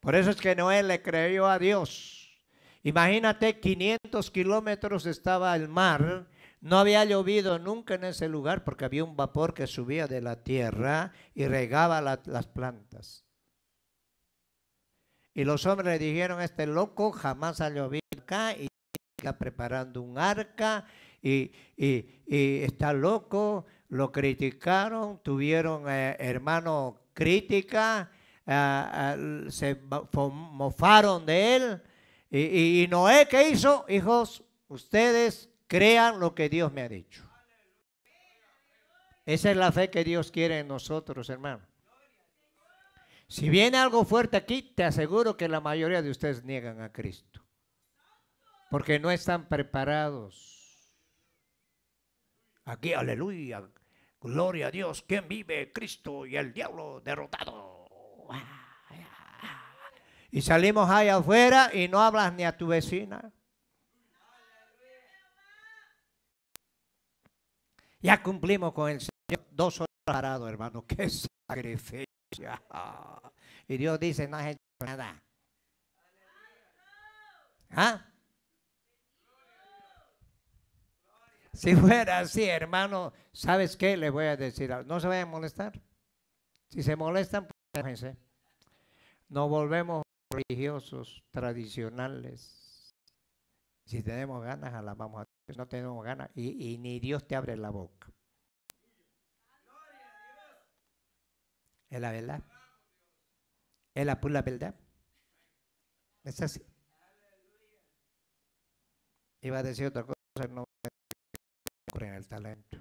Por eso es que Noé le creyó a Dios. Imagínate, 500 kilómetros estaba el mar. No había llovido nunca en ese lugar porque había un vapor que subía de la tierra y regaba las plantas. Y los hombres le dijeron, este loco jamás ha llovido acá y está preparando un arca y, está loco, lo criticaron, tuvieron, eh, hermano, crítica, eh, eh, se mofaron de él. Y, y Noé, ¿qué hizo? Hijos, ustedes crean lo que Dios me ha dicho. Esa es la fe que Dios quiere en nosotros, hermano. Si viene algo fuerte aquí, te aseguro que la mayoría de ustedes niegan a Cristo. Porque no están preparados. Aquí, aleluya. Gloria a Dios. ¿Quién vive? Cristo y el diablo derrotado. Y salimos ahí afuera y no hablas ni a tu vecina. Ya cumplimos con el Señor dos horas parado, hermano. ¡Qué sacrificio! Y Dios dice, no hay nada. ¿Ah? Si fuera así, hermano, ¿sabes qué? les voy a decir, no se vayan a molestar. Si se molestan, pues, nos volvemos religiosos tradicionales. Si tenemos ganas, vamos a Dios. No tenemos ganas y, ni Dios te abre la boca. Es la verdad. Es la pura verdad. Es así. Iba a decir otra cosa, no en el talento.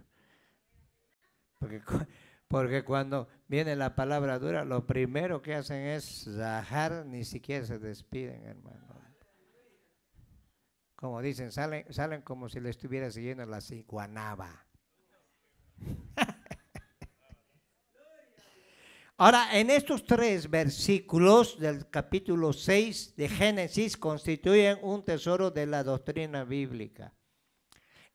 Porque, cuando viene la palabra dura, lo primero que hacen es rajar, ni siquiera se despiden, hermano. Como dicen, salen, salen como si le estuviera siguiendo la ciguanaba. Ahora, en estos tres versículos del capítulo 6 de Génesis constituyen un tesoro de la doctrina bíblica.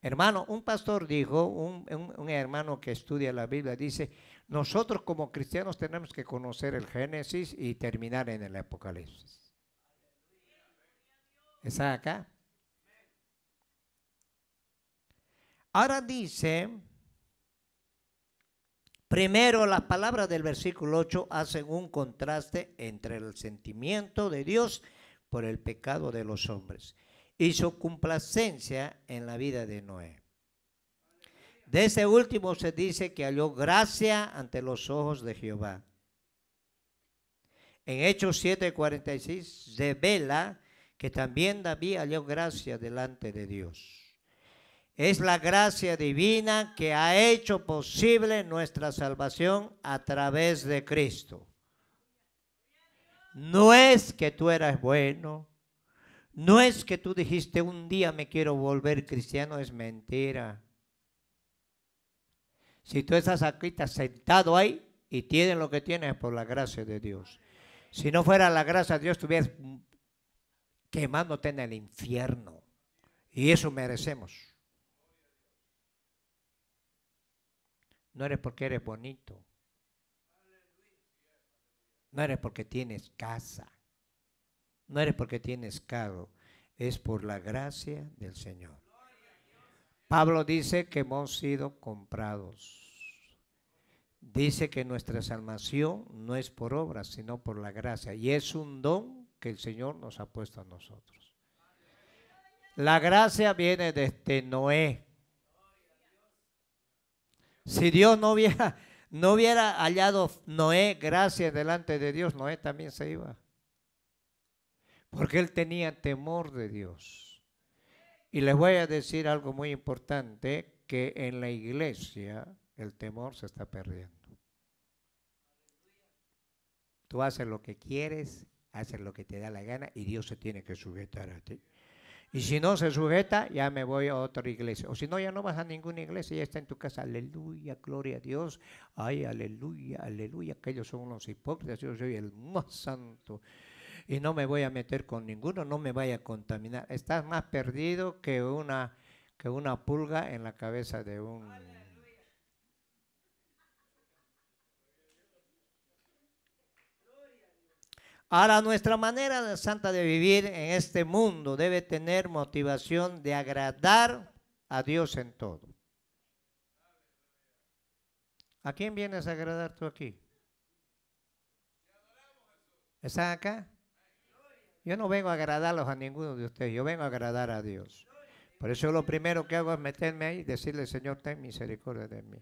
Hermano, un pastor dijo, un, hermano que estudia la Biblia, dice, nosotros como cristianos tenemos que conocer el Génesis y terminar en el Apocalipsis. ¿Está acá? Ahora dice, primero las palabras del versículo 8 hacen un contraste entre el sentimiento de Dios por el pecado de los hombres hizo complacencia en la vida de Noé. De ese último se dice que halló gracia ante los ojos de Jehová. En Hechos 7:46 revela que también David halló gracia delante de Dios. Es la gracia divina que ha hecho posible nuestra salvación a través de Cristo. No es que tú eras bueno, no es que tú dijiste un día me quiero volver cristiano, es mentira. Si tú estás aquí sentado ahí y tienes lo que tienes por la gracia de Dios. Si no fuera la gracia de Dios, estuvieras quemándote en el infierno. Y eso merecemos. No eres porque eres bonito. No eres porque tienes casa. No eres porque tienes cargo, es por la gracia del Señor. Pablo dice que hemos sido comprados. Dice que nuestra salvación no es por obra, sino por la gracia. Y es un don que el Señor nos ha puesto a nosotros. La gracia viene desde Noé. Si Dios no hubiera, no hubiera hallado Noé gracia delante de Dios, Noé también se iba porque él tenía temor de Dios. Y les voy a decir algo muy importante, que en la iglesia el temor se está perdiendo. Tú haces lo que quieres, haces lo que te da la gana y Dios se tiene que sujetar a ti. Y si no se sujeta, ya me voy a otra iglesia. O si no, ya no vas a ninguna iglesia, ya está en tu casa. Aleluya, gloria a Dios. Ay, aleluya, aleluya. Aquellos son unos hipócritas, yo soy el más santo y no me voy a meter con ninguno, no me vaya a contaminar. Estás más perdido que una, que una pulga en la cabeza de un... Ahora nuestra manera santa de vivir en este mundo debe tener motivación de agradar a Dios en todo. ¿A quién vienes a agradar tú aquí? ¿Están acá? Yo no vengo a agradarlos a ninguno de ustedes, yo vengo a agradar a Dios. Por eso lo primero que hago es meterme ahí y decirle, Señor, ten misericordia de mí.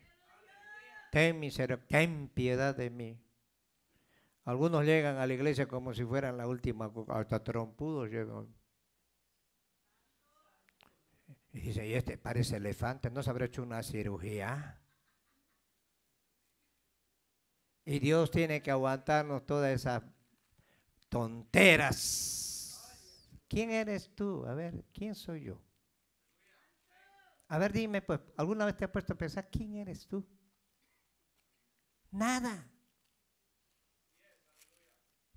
Ten misericordia, ten piedad de mí. Algunos llegan a la iglesia como si fueran la última, hasta trompudos llegan. Y dice, y este parece elefante, ¿no se habrá hecho una cirugía? Y Dios tiene que aguantarnos todas esas tonteras. ¿Quién eres tú? A ver, ¿quién soy yo? A ver, dime, pues, ¿alguna vez te has puesto a pensar quién eres tú? Nada.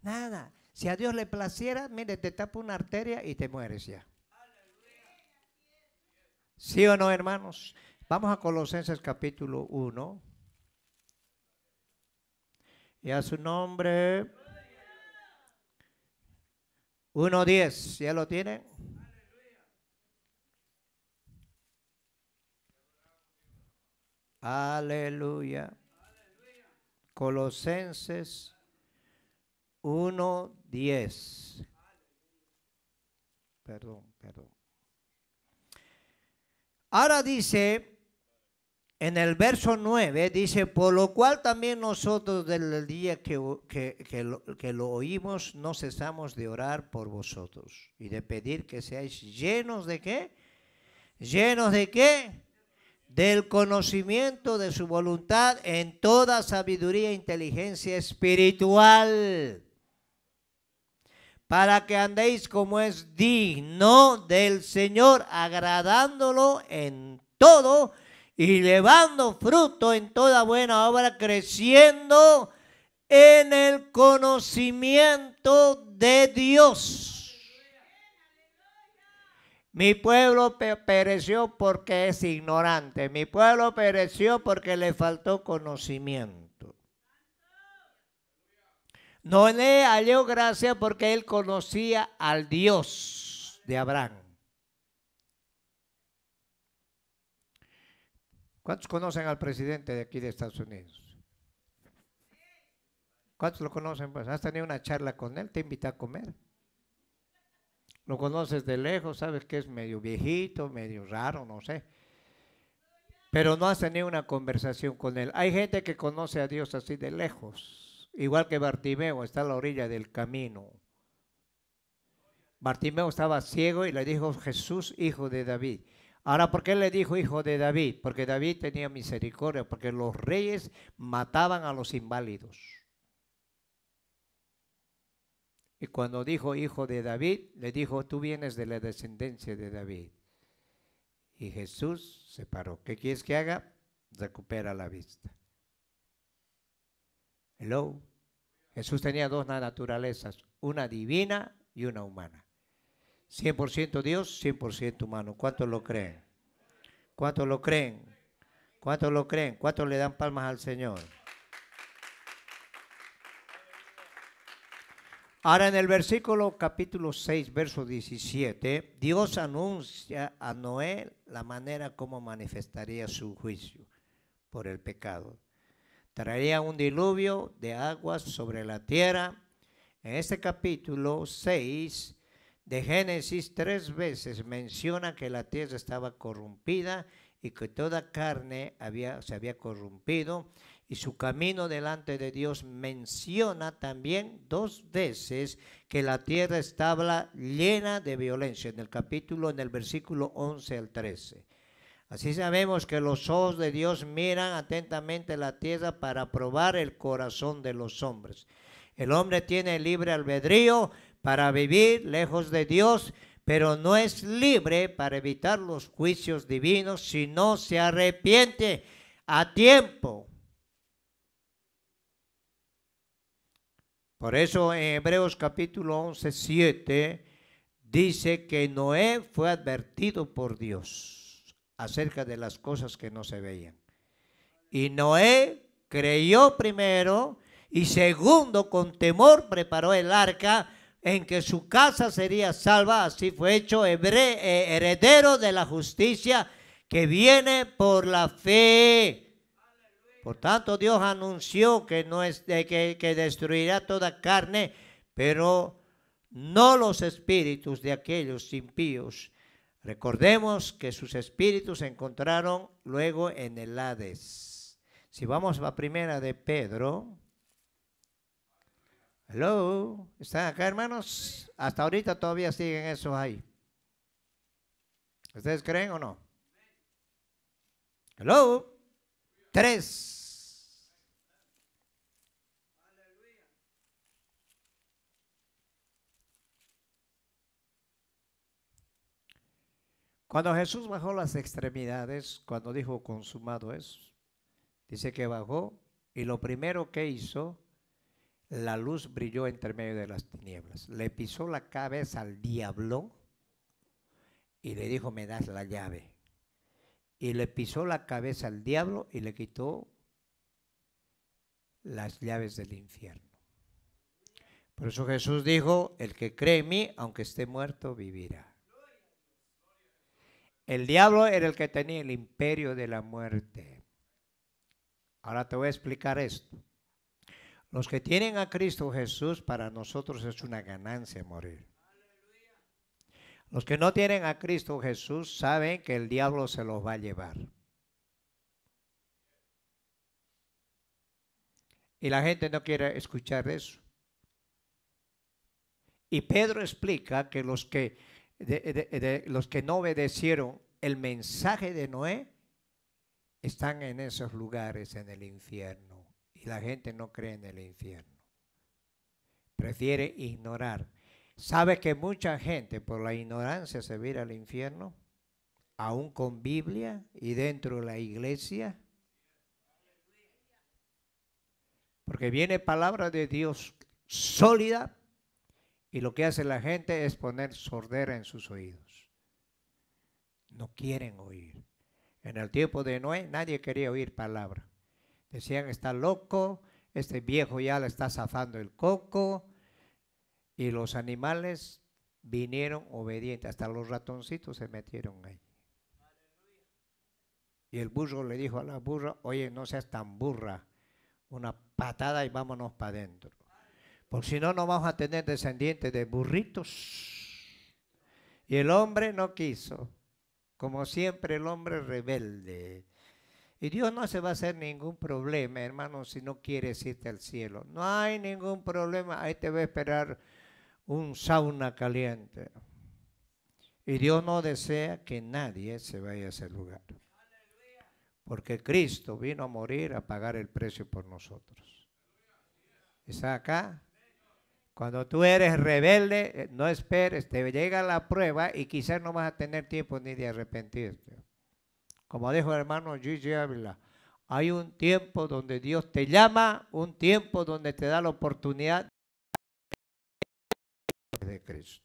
Nada. Si a Dios le placiera, mire, te tapa una arteria y te mueres ya. ¿Sí o no, hermanos? Vamos a Colosenses capítulo 1. Y a su nombre. 1.10, ¿ya lo tiene? Aleluya. Aleluya. Colosenses 1.10. Perdón, perdón. Ahora dice, en el verso 9 dice, por lo cual también nosotros del día que, que, lo, oímos no cesamos de orar por vosotros y de pedir que seáis llenos de qué? Llenos de qué? Del conocimiento de su voluntad en toda sabiduría e inteligencia espiritual. Para que andéis como es digno del Señor, agradándolo en todo y llevando fruto en toda buena obra, creciendo en el conocimiento de Dios. Mi pueblo pereció porque es ignorante. Mi pueblo pereció porque le faltó conocimiento. No le halló gracia porque él conocía al Dios de Abraham. ¿Cuántos conocen al presidente de aquí de Estados Unidos? ¿Cuántos lo conocen? Pues has tenido una charla con él, te invita a comer. Lo conoces de lejos, sabes que es medio viejito, medio raro, no sé. Pero no has tenido una conversación con él. Hay gente que conoce a Dios así de lejos, igual que Bartimeo, está a la orilla del camino. Bartimeo estaba ciego y le dijo, Jesús, hijo de David, Ahora, ¿por qué le dijo hijo de David? Porque David tenía misericordia, porque los reyes mataban a los inválidos. Y cuando dijo hijo de David, le dijo, tú vienes de la descendencia de David. Y Jesús se paró. ¿Qué quieres que haga? Recupera la vista. Hello. Jesús tenía dos naturalezas, una divina y una humana. 100% Dios, 100% humano. ¿Cuántos lo creen? ¿Cuántos lo creen? ¿Cuántos lo creen? ¿Cuántos le dan palmas al Señor? Ahora en el versículo capítulo 6, verso 17, Dios anuncia a Noé la manera como manifestaría su juicio por el pecado. Traería un diluvio de aguas sobre la tierra. En este capítulo 6, de Génesis tres veces menciona que la tierra estaba corrompida y que toda carne había, se había corrompido y su camino delante de Dios menciona también dos veces que la tierra estaba llena de violencia en el capítulo, en el versículo 11 al 13. Así sabemos que los ojos de Dios miran atentamente la tierra para probar el corazón de los hombres. El hombre tiene libre albedrío, para vivir lejos de Dios, pero no es libre para evitar los juicios divinos si no se arrepiente a tiempo. Por eso en Hebreos capítulo 11, 7 dice que Noé fue advertido por Dios acerca de las cosas que no se veían. Y Noé creyó primero y segundo con temor preparó el arca en que su casa sería salva, así fue hecho hebre, eh, heredero de la justicia que viene por la fe. Por tanto, Dios anunció que, no es, que, destruirá toda carne, pero no los espíritus de aquellos impíos. Recordemos que sus espíritus se encontraron luego en el Hades. Si vamos a la primera de Pedro, Hello, ¿están acá hermanos? Hasta ahorita todavía siguen esos ahí. ¿Ustedes creen o no? Hello. Tres. Cuando Jesús bajó las extremidades, cuando dijo consumado es, dice que bajó y lo primero que hizo la luz brilló entre medio de las tinieblas. Le pisó la cabeza al diablo y le dijo, me das la llave. Y le pisó la cabeza al diablo y le quitó las llaves del infierno. Por eso Jesús dijo, el que cree en mí, aunque esté muerto, vivirá. El diablo era el que tenía el imperio de la muerte. Ahora te voy a explicar esto. Los que tienen a Cristo Jesús, para nosotros es una ganancia morir. Los que no tienen a Cristo Jesús saben que el diablo se los va a llevar. Y la gente no quiere escuchar eso. Y Pedro explica que los que, los que no obedecieron el mensaje de Noé están en esos lugares en el infierno y la gente no cree en el infierno. Prefiere ignorar. ¿Sabe que mucha gente por la ignorancia se vira al infierno? Aún con Biblia y dentro de la iglesia. Porque viene palabra de Dios sólida y lo que hace la gente es poner sordera en sus oídos. No quieren oír. En el tiempo de Noé nadie quería oír palabra. Decían, está loco, este viejo ya le está zafando el coco. Y los animales vinieron obedientes, hasta los ratoncitos se metieron ahí. Y el burro le dijo a la burra, oye, no seas tan burra, una patada y vámonos para adentro. Porque si no, no vamos a tener descendientes de burritos. Y el hombre no quiso. Como siempre, el hombre rebelde. Y Dios no se va a hacer ningún problema, hermano, si no quieres irte al cielo. No hay ningún problema, ahí te va a esperar un sauna caliente. Y Dios no desea que nadie se vaya a ese lugar. Porque Cristo vino a morir a pagar el precio por nosotros. ¿Está acá? Cuando tú eres rebelde, eh, no esperes, te llega la prueba y quizás no vas a tener tiempo ni de arrepentirte. Como dijo el hermano Gigi Ávila, hay un tiempo donde Dios te llama, un tiempo donde te da la oportunidad de Cristo.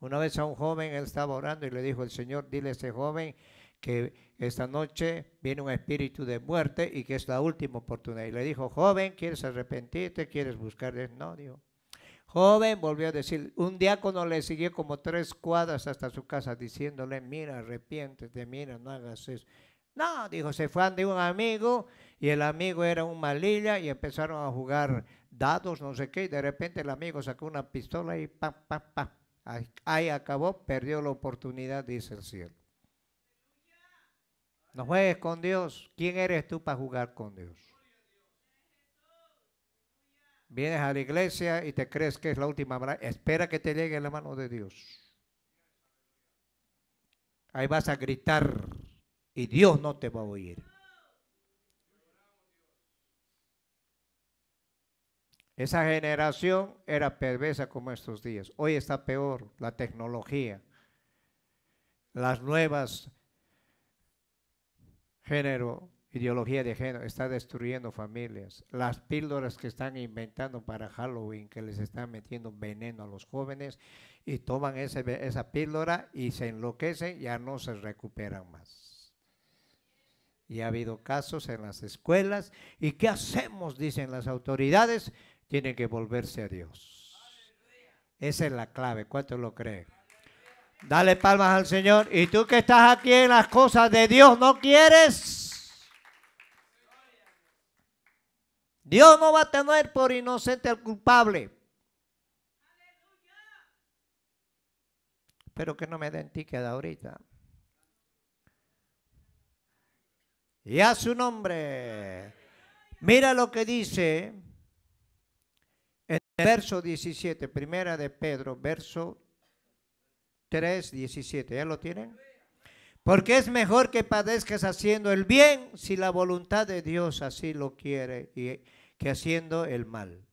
Una vez a un joven, él estaba orando y le dijo el Señor, dile a ese joven que esta noche viene un espíritu de muerte y que es la última oportunidad. Y le dijo, joven, ¿quieres arrepentirte? ¿Quieres buscar? No, Dios. Joven volvió a decir, un diácono le siguió como tres cuadras hasta su casa diciéndole, mira, arrepiéntete, mira, no hagas eso. No, dijo, se fue de un amigo y el amigo era un malilla y empezaron a jugar dados, no sé qué, y de repente el amigo sacó una pistola y pa, pa, pa. ahí acabó, perdió la oportunidad, dice el cielo. No juegues con Dios. ¿Quién eres tú para jugar con Dios? Vienes a la iglesia y te crees que es la última palabra. Espera que te llegue la mano de Dios. Ahí vas a gritar y Dios no te va a oír. Esa generación era perversa como estos días. Hoy está peor la tecnología, las nuevas género ideología de género está destruyendo familias. Las píldoras que están inventando para Halloween, que les están metiendo veneno a los jóvenes y toman ese, esa píldora y se enloquecen, ya no se recuperan más. Y ha habido casos en las escuelas. ¿Y qué hacemos? Dicen las autoridades. Tienen que volverse a Dios. Esa es la clave. cuánto lo creen? Dale palmas al Señor. Y tú que estás aquí en las cosas de Dios, ¿no quieres? Dios no va a tener por inocente al culpable. Pero que no me den tíqueda ahorita. Y a su nombre. Mira lo que dice en el verso 17, primera de Pedro, verso 3, 17. ¿Ya lo tienen? Porque es mejor que padezcas haciendo el bien si la voluntad de Dios así lo quiere. Y que haciendo el mal.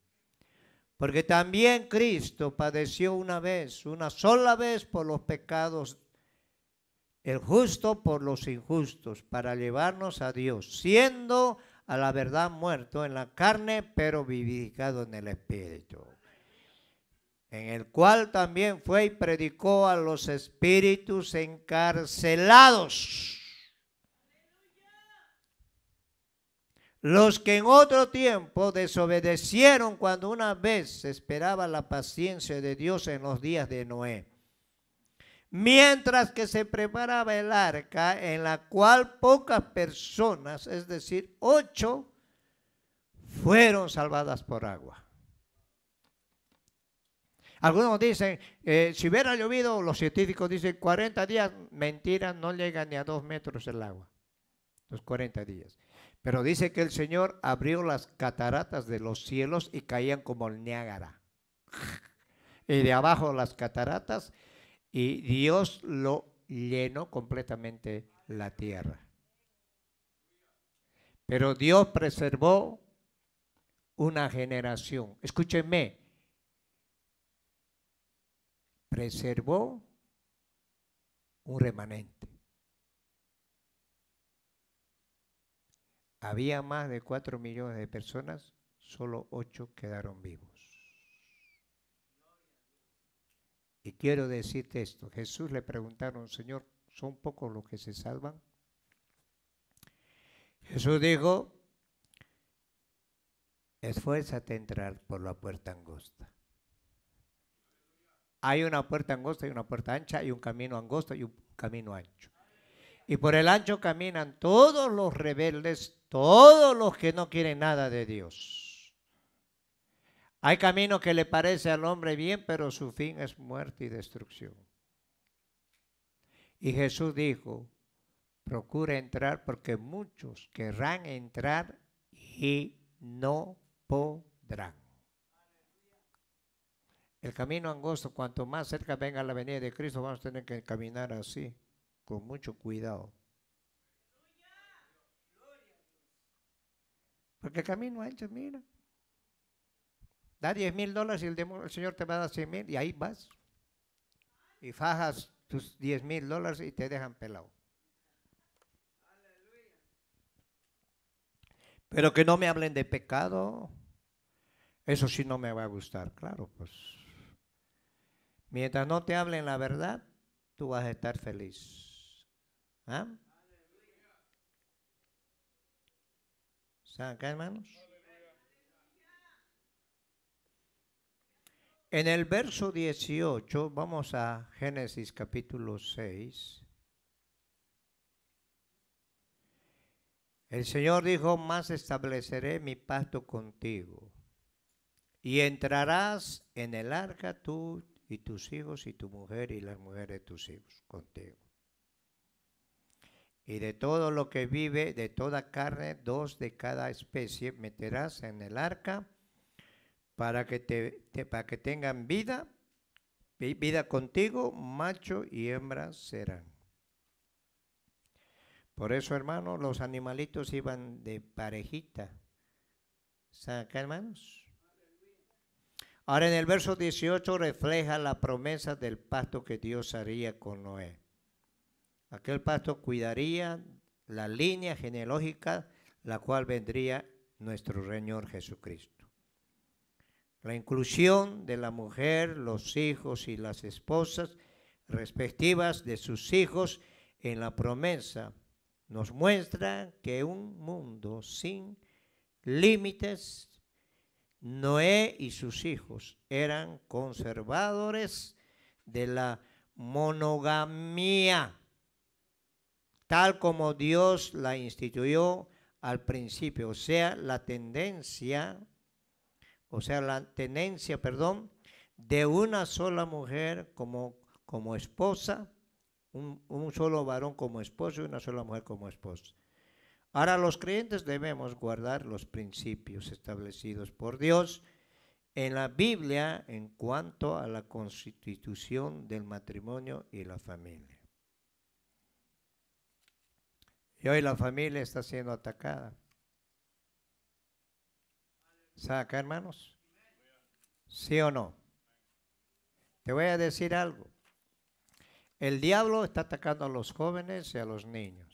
Porque también Cristo padeció una vez, una sola vez por los pecados, el justo por los injustos, para llevarnos a Dios, siendo a la verdad muerto en la carne, pero vivificado en el Espíritu en el cual también fue y predicó a los espíritus encarcelados Los que en otro tiempo desobedecieron cuando una vez se esperaba la paciencia de Dios en los días de Noé. Mientras que se preparaba el arca en la cual pocas personas, es decir, ocho, fueron salvadas por agua. Algunos dicen, eh, si hubiera llovido, los científicos dicen 40 días, mentira, no llega ni a dos metros el agua, los 40 días. Pero dice que el Señor abrió las cataratas de los cielos y caían como el Niágara. Y de abajo las cataratas y Dios lo llenó completamente la tierra. Pero Dios preservó una generación. Escúchenme. Preservó un remanente. Había más de cuatro millones de personas, solo ocho quedaron vivos. Y quiero decirte esto, Jesús le preguntaron, Señor, ¿son pocos los que se salvan? Jesús dijo, esfuérzate a entrar por la puerta angosta. Hay una puerta angosta y una puerta ancha, hay un camino angosto y un camino ancho. Y por el ancho caminan todos los rebeldes, todos los que no quieren nada de Dios. Hay camino que le parece al hombre bien, pero su fin es muerte y destrucción. Y Jesús dijo, procura entrar porque muchos querrán entrar y no podrán. El camino angosto, cuanto más cerca venga la venida de Cristo, vamos a tener que caminar así con mucho cuidado. Porque el camino ha hecho, mira. Da 10 mil dólares y el, Señor te va a dar 100 mil y ahí vas. Y fajas tus 10 mil dólares y te dejan pelado. Pero que no me hablen de pecado, eso sí no me va a gustar, claro, pues. Mientras no te hablen la verdad, tú vas a estar feliz. ¿Ah? acá, hermanos? En el verso 18, vamos a Génesis capítulo 6. El Señor dijo, más estableceré mi pacto contigo. Y entrarás en el arca tú y tus hijos y tu mujer y las mujeres de tus hijos contigo. Y de todo lo que vive, de toda carne, dos de cada especie meterás en el arca para que, te, para que tengan vida, vida contigo, macho y hembra serán. Por eso, hermanos, los animalitos iban de parejita. ¿Están acá, hermanos? Ahora en el verso 18 refleja la promesa del pacto que Dios haría con Noé. Aquel pasto cuidaría la línea genealógica la cual vendría nuestro Señor Jesucristo. La inclusión de la mujer, los hijos y las esposas respectivas de sus hijos en la promesa nos muestra que un mundo sin límites, Noé y sus hijos eran conservadores de la monogamia tal como Dios la instituyó al principio, o sea, la tendencia, o sea, la tendencia, perdón, de una sola mujer como, como esposa, un, un solo varón como esposo y una sola mujer como esposa. Ahora los creyentes debemos guardar los principios establecidos por Dios en la Biblia en cuanto a la constitución del matrimonio y la familia. Y hoy la familia está siendo atacada. ¿Saca, acá, hermanos? ¿Sí o no? Te voy a decir algo. El diablo está atacando a los jóvenes y a los niños.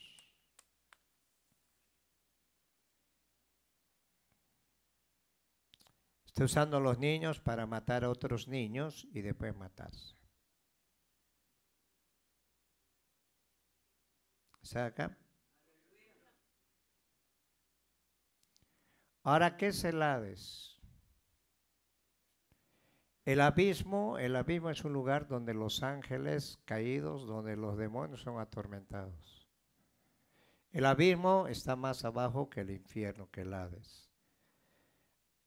Está usando a los niños para matar a otros niños y después matarse. ¿Saca? acá? Ahora, ¿qué es el Hades? El abismo, el abismo es un lugar donde los ángeles caídos, donde los demonios son atormentados. El abismo está más abajo que el infierno, que el Hades.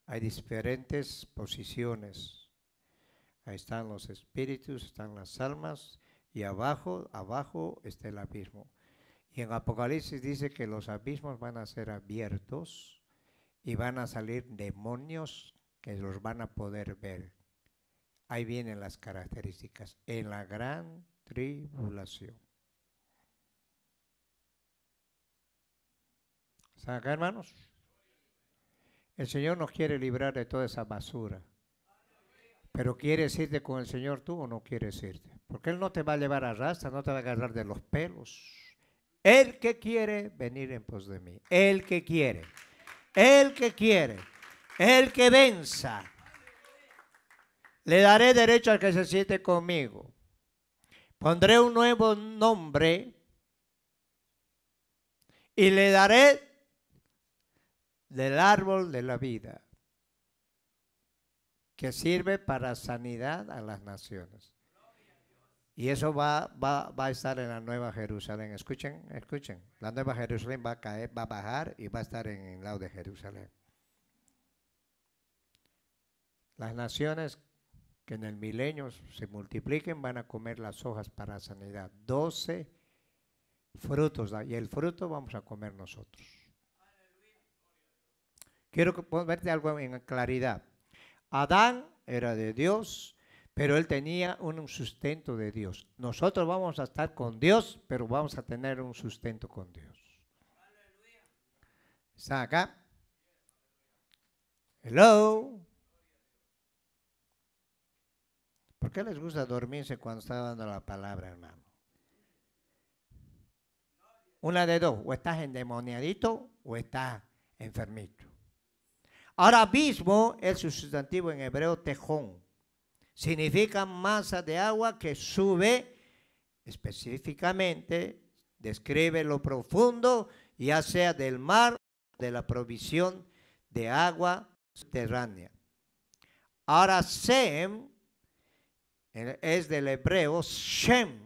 Hay diferentes posiciones. Ahí están los espíritus, están las almas y abajo, abajo está el abismo. Y en Apocalipsis dice que los abismos van a ser abiertos y van a salir demonios que los van a poder ver. Ahí vienen las características. En la gran tribulación. ¿Están acá, hermanos? El Señor nos quiere librar de toda esa basura. Pero ¿quieres irte con el Señor tú o no quieres irte? Porque Él no te va a llevar a raza, no te va a agarrar de los pelos. El que quiere, venir en pos de mí. El que quiere. El que quiere, el que venza, le daré derecho al que se siente conmigo. Pondré un nuevo nombre y le daré del árbol de la vida que sirve para sanidad a las naciones. Y eso va, a estar en la Nueva Jerusalén. Escuchen, escuchen. La Nueva Jerusalén va a caer, va a bajar y va a estar en el lado de Jerusalén. Las naciones que en el milenio se multipliquen van a comer las hojas para sanidad. Doce frutos. Y el fruto vamos a comer nosotros. Quiero verte algo en claridad. Adán era de Dios pero él tenía un sustento de Dios. Nosotros vamos a estar con Dios, pero vamos a tener un sustento con Dios. ¿Está acá? Hello. ¿Por qué les gusta dormirse cuando está dando la palabra, hermano? Una de dos, o estás endemoniadito o estás enfermito. Ahora mismo es su sustantivo en hebreo tejón significa masa de agua que sube específicamente, describe lo profundo, ya sea del mar, de la provisión de agua subterránea. Ahora Sem es del hebreo Shem.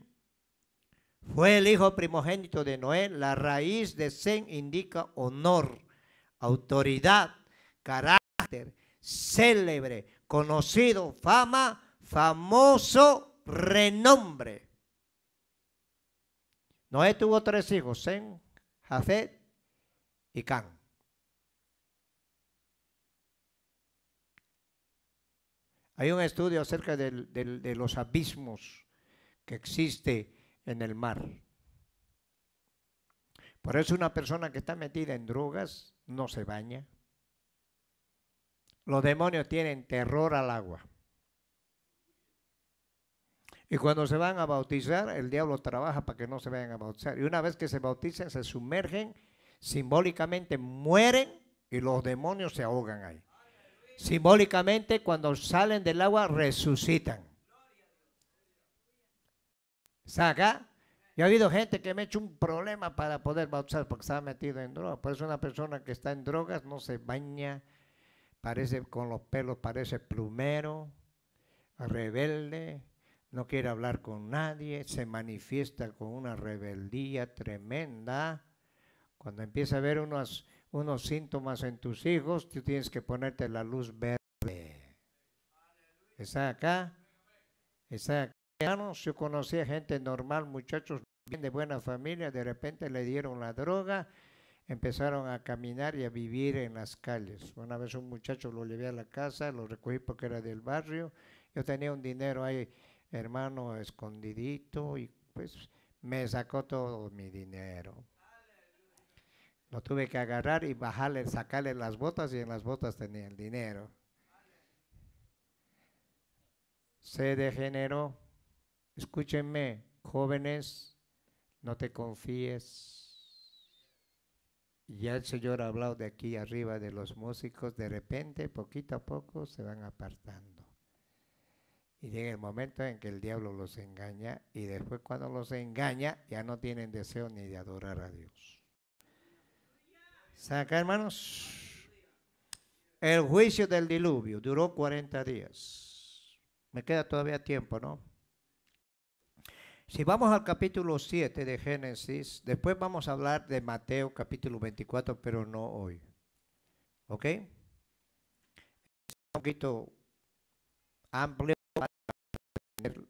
Fue el hijo primogénito de Noé. La raíz de Sem indica honor, autoridad, carácter, célebre, conocido, fama, famoso, renombre. Noé tuvo tres hijos, Sen, Jafet y Can. Hay un estudio acerca de los abismos que existe en el mar. Por eso una persona que está metida en drogas no se baña. Los demonios tienen terror al agua. Y cuando se van a bautizar, el diablo trabaja para que no se vayan a bautizar. Y una vez que se bautizan, se sumergen, simbólicamente mueren y los demonios se ahogan ahí. Simbólicamente, cuando salen del agua, resucitan. Saca. Y ha habido gente que me ha hecho un problema para poder bautizar porque estaba metido en droga. Por eso una persona que está en drogas no se baña, parece con los pelos, parece plumero, rebelde, no quiere hablar con nadie, se manifiesta con una rebeldía tremenda. Cuando empieza a ver unos, unos síntomas en tus hijos, tú tienes que ponerte la luz verde. ¿Está acá? ¿Está acá? Yo conocía gente normal, muchachos bien de buena familia, de repente le dieron la droga, empezaron a caminar y a vivir en las calles. Una vez un muchacho lo llevé a la casa, lo recogí porque era del barrio. Yo tenía un dinero ahí, hermano, escondidito y pues me sacó todo mi dinero. Lo tuve que agarrar y bajarle, sacarle las botas y en las botas tenía el dinero. Se degeneró. Escúchenme, jóvenes, no te confíes ya el Señor ha hablado de aquí arriba de los músicos, de repente, poquito a poco, se van apartando. Y llega el momento en que el diablo los engaña y después cuando los engaña ya no tienen deseo ni de adorar a Dios. Saca, hermanos. El juicio del diluvio duró 40 días. Me queda todavía tiempo, ¿no? Si vamos al capítulo 7 de Génesis, después vamos a hablar de Mateo capítulo 24, pero no hoy. ¿Ok? un poquito amplio para entender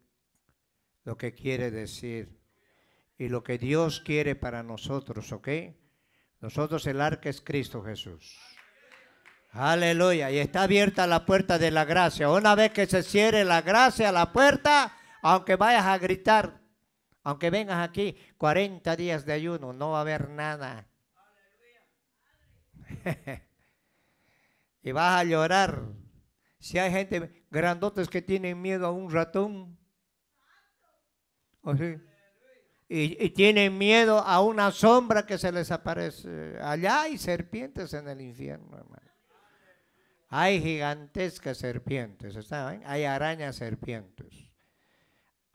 lo que quiere decir y lo que Dios quiere para nosotros, ¿ok? Nosotros el arca es Cristo Jesús. Aleluya. Y está abierta la puerta de la gracia. Una vez que se cierre la gracia, la puerta, aunque vayas a gritar, aunque vengas aquí 40 días de ayuno, no va a haber nada. y vas a llorar. Si hay gente grandotes que tienen miedo a un ratón. y, tienen miedo a una sombra que se les aparece. Allá hay serpientes en el infierno, Hay gigantescas serpientes, Hay arañas serpientes.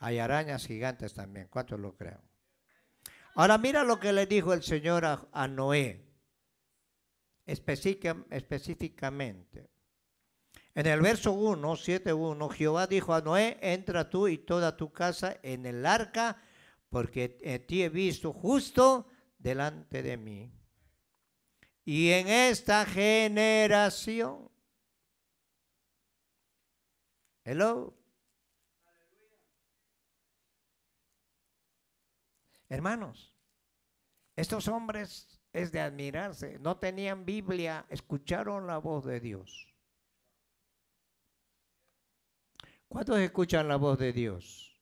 Hay arañas gigantes también. ¿Cuántos lo creen? Ahora mira lo que le dijo el Señor a, Noé. específicamente. En el verso 1, 1, Jehová dijo a Noé, entra tú y toda tu casa en el arca, porque en ti he visto justo delante de mí. Y en esta generación, hello, Hermanos, estos hombres es de admirarse. No tenían Biblia, escucharon la voz de Dios. ¿Cuántos escuchan la voz de Dios?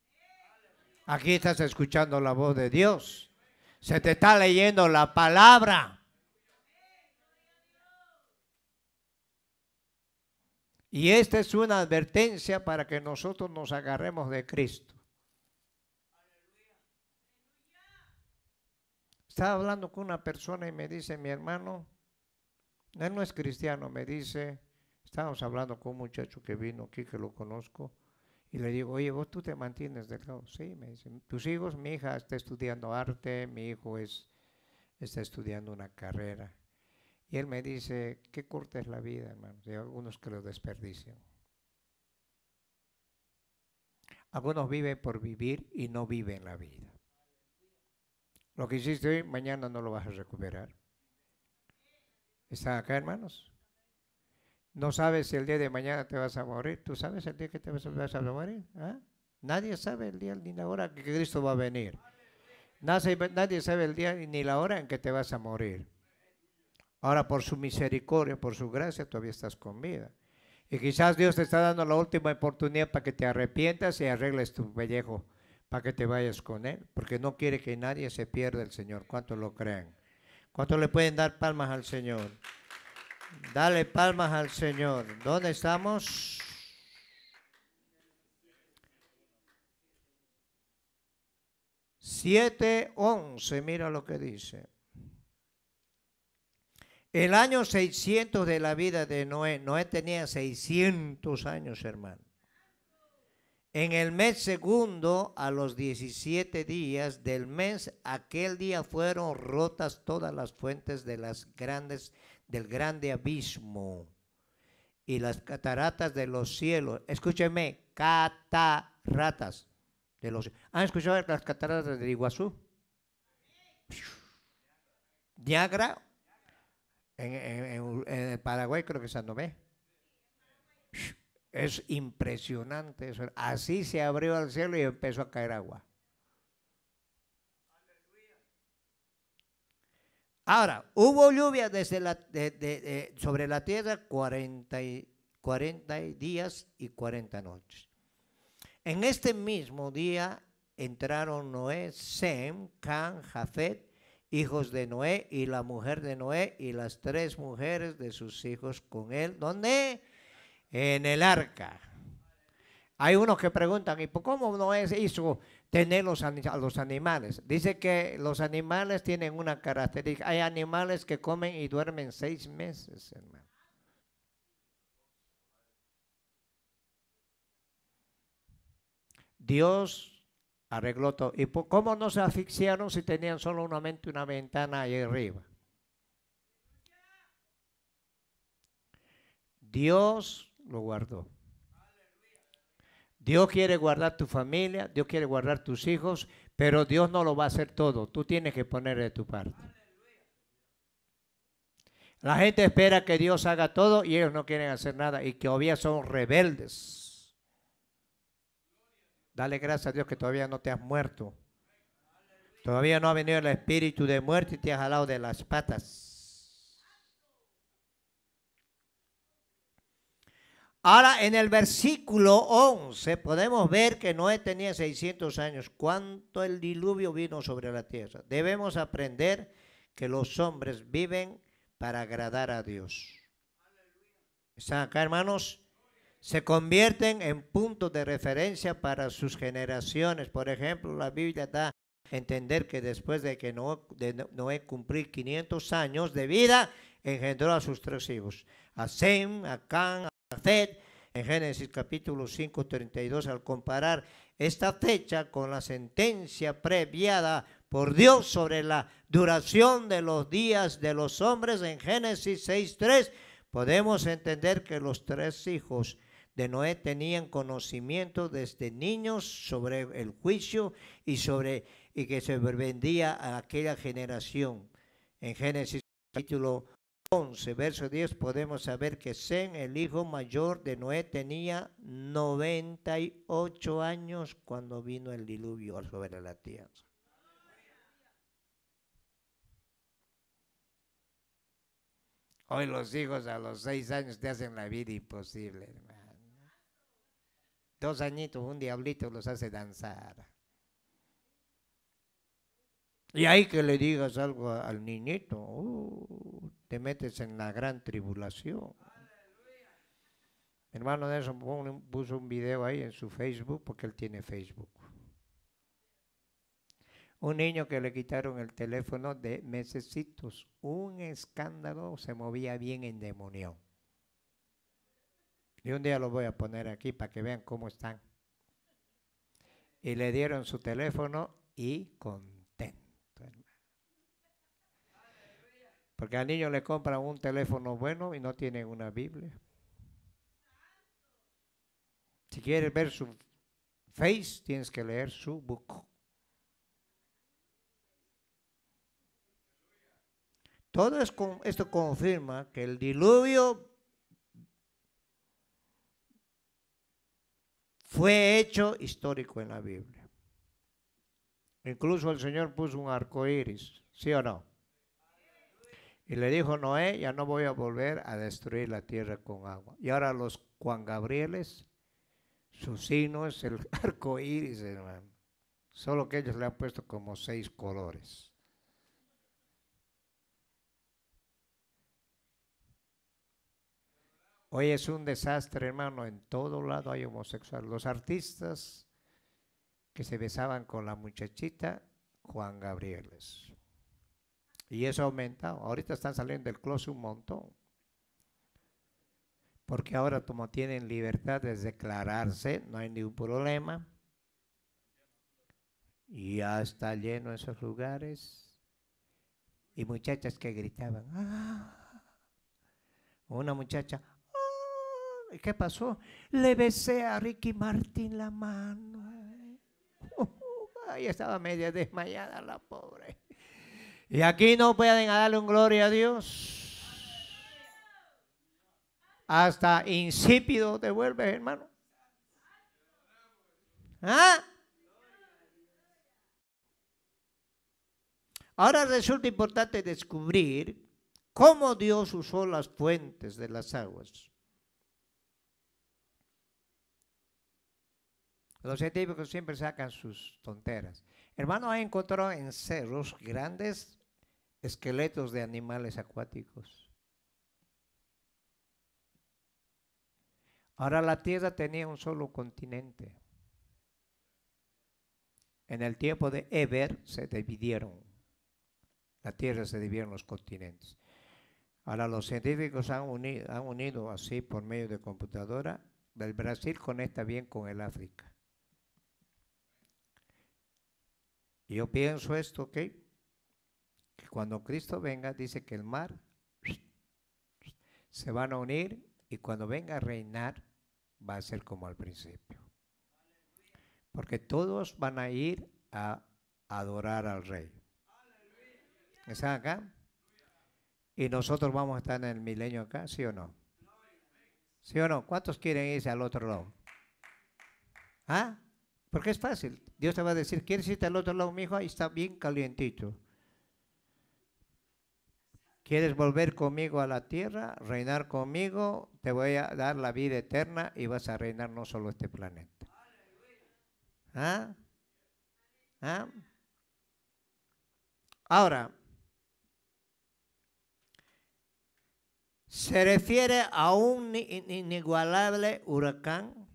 Aquí estás escuchando la voz de Dios. Se te está leyendo la palabra. Y esta es una advertencia para que nosotros nos agarremos de Cristo. Estaba hablando con una persona y me dice, mi hermano, él no es cristiano, me dice, estábamos hablando con un muchacho que vino aquí, que lo conozco, y le digo, oye, vos tú te mantienes de lado. Sí, me dice, tus hijos, mi hija está estudiando arte, mi hijo es, está estudiando una carrera. Y él me dice, qué corta es la vida, hermano. Hay algunos que lo desperdician. Algunos viven por vivir y no viven la vida. Lo que hiciste hoy, mañana no lo vas a recuperar. ¿Están acá, hermanos? No sabes si el día de mañana te vas a morir. ¿Tú sabes el día que te vas a morir? ¿Ah? Nadie sabe el día ni la hora que Cristo va a venir. Nadie, nadie sabe el día ni la hora en que te vas a morir. Ahora, por su misericordia, por su gracia, todavía estás con vida. Y quizás Dios te está dando la última oportunidad para que te arrepientas y arregles tu pellejo para que te vayas con Él, porque no quiere que nadie se pierda el Señor. ¿Cuántos lo crean? ¿Cuántos le pueden dar palmas al Señor? Dale palmas al Señor. ¿Dónde estamos? Siete once, mira lo que dice. El año 600 de la vida de Noé, Noé tenía 600 años, hermano. En el mes segundo, a los 17 días del mes, aquel día fueron rotas todas las fuentes de las grandes, del grande abismo y las cataratas de los cielos. Escúcheme, cataratas de los cielos. ¿Han escuchado las cataratas de Iguazú? Niagara, en, Paraguay creo que es Sandomé. Es impresionante eso. Así se abrió al cielo y empezó a caer agua. Ahora, hubo lluvia desde sobre la tierra 40, 40 días y 40 noches. En este mismo día entraron Noé, Sem, Can, Jafet, hijos de Noé, y la mujer de Noé, y las tres mujeres de sus hijos con él. ¿Dónde? en el arca. Hay unos que preguntan, ¿y por cómo no es eso tener los, a los animales? Dice que los animales tienen una característica. Hay animales que comen y duermen seis meses, hermano. Dios arregló todo. ¿Y por, cómo no se asfixiaron si tenían solo una mente y una ventana ahí arriba? Dios lo guardó. Dios quiere guardar tu familia, Dios quiere guardar tus hijos, pero Dios no lo va a hacer todo. Tú tienes que poner de tu parte. La gente espera que Dios haga todo y ellos no quieren hacer nada y que todavía son rebeldes. Dale gracias a Dios que todavía no te has muerto. Todavía no ha venido el espíritu de muerte y te has jalado de las patas. Ahora, en el versículo 11 podemos ver que Noé tenía 600 años. ¿Cuánto el diluvio vino sobre la tierra? Debemos aprender que los hombres viven para agradar a Dios. ¿Están acá, hermanos? Se convierten en puntos de referencia para sus generaciones. Por ejemplo, la Biblia da a entender que después de que Noé, cumplir 500 años de vida, engendró a sus tres hijos, a Sem, a Can, en Génesis capítulo 5, 32, al comparar esta fecha con la sentencia previada por Dios sobre la duración de los días de los hombres en Génesis 6, 3, podemos entender que los tres hijos de Noé tenían conocimiento desde niños sobre el juicio y sobre y que se vendía a aquella generación. En Génesis capítulo 11, verso 10, podemos saber que Zen, el hijo mayor de Noé, tenía 98 años cuando vino el diluvio sobre la tierra. Hoy los hijos a los seis años te hacen la vida imposible, hermano. Dos añitos, un diablito los hace danzar. Y hay que le digas algo al niñito. Uh, te metes en la gran tribulación. Hermano hermano Nelson puso un video ahí en su Facebook, porque él tiene Facebook. Un niño que le quitaron el teléfono de mesecitos, un escándalo, se movía bien en demonio. Y un día lo voy a poner aquí para que vean cómo están. Y le dieron su teléfono y con Porque al niño le compran un teléfono bueno y no tiene una Biblia. Si quieres ver su face, tienes que leer su book. Todo esto confirma que el diluvio fue hecho histórico en la Biblia. Incluso el Señor puso un arco iris, ¿sí o no? Y le dijo Noé, ya no voy a volver a destruir la tierra con agua. Y ahora los Juan Gabrieles, su signo es el arco iris, hermano. Solo que ellos le han puesto como seis colores. Hoy es un desastre, hermano. En todo lado hay homosexuales. Los artistas que se besaban con la muchachita, Juan Gabrieles. Y eso ha aumentado. Ahorita están saliendo del closet un montón. Porque ahora como tienen libertad de declararse, no hay ningún problema. Y ya está lleno esos lugares. Y muchachas que gritaban. ¡Ah! Una muchacha. ¡Ah! ¿Qué pasó? Le besé a Ricky Martín la mano. Ahí estaba media desmayada la pobre. Y aquí no pueden darle un gloria a Dios. Hasta insípido te vuelves, hermano. ¿Ah? Ahora resulta importante descubrir cómo Dios usó las fuentes de las aguas. Los científicos siempre sacan sus tonteras. Hermano, ha encontrado en cerros grandes esqueletos de animales acuáticos. Ahora la Tierra tenía un solo continente. En el tiempo de Eber se dividieron. La Tierra se dividieron los continentes. Ahora los científicos han unido, han unido así por medio de computadora. El Brasil conecta bien con el África. Yo pienso esto que cuando Cristo venga, dice que el mar se van a unir y cuando venga a reinar va a ser como al principio. Porque todos van a ir a adorar al rey. ¿Están acá? Y nosotros vamos a estar en el milenio acá, ¿sí o no? ¿Sí o no? ¿Cuántos quieren irse al otro lado? ¿Ah? Porque es fácil. Dios te va a decir, ¿quieres irte al otro lado, mi hijo? Ahí está bien calientito. ¿Quieres volver conmigo a la tierra, reinar conmigo? Te voy a dar la vida eterna y vas a reinar no solo este planeta. ¿Ah? ¿Ah? Ahora, se refiere a un inigualable huracán,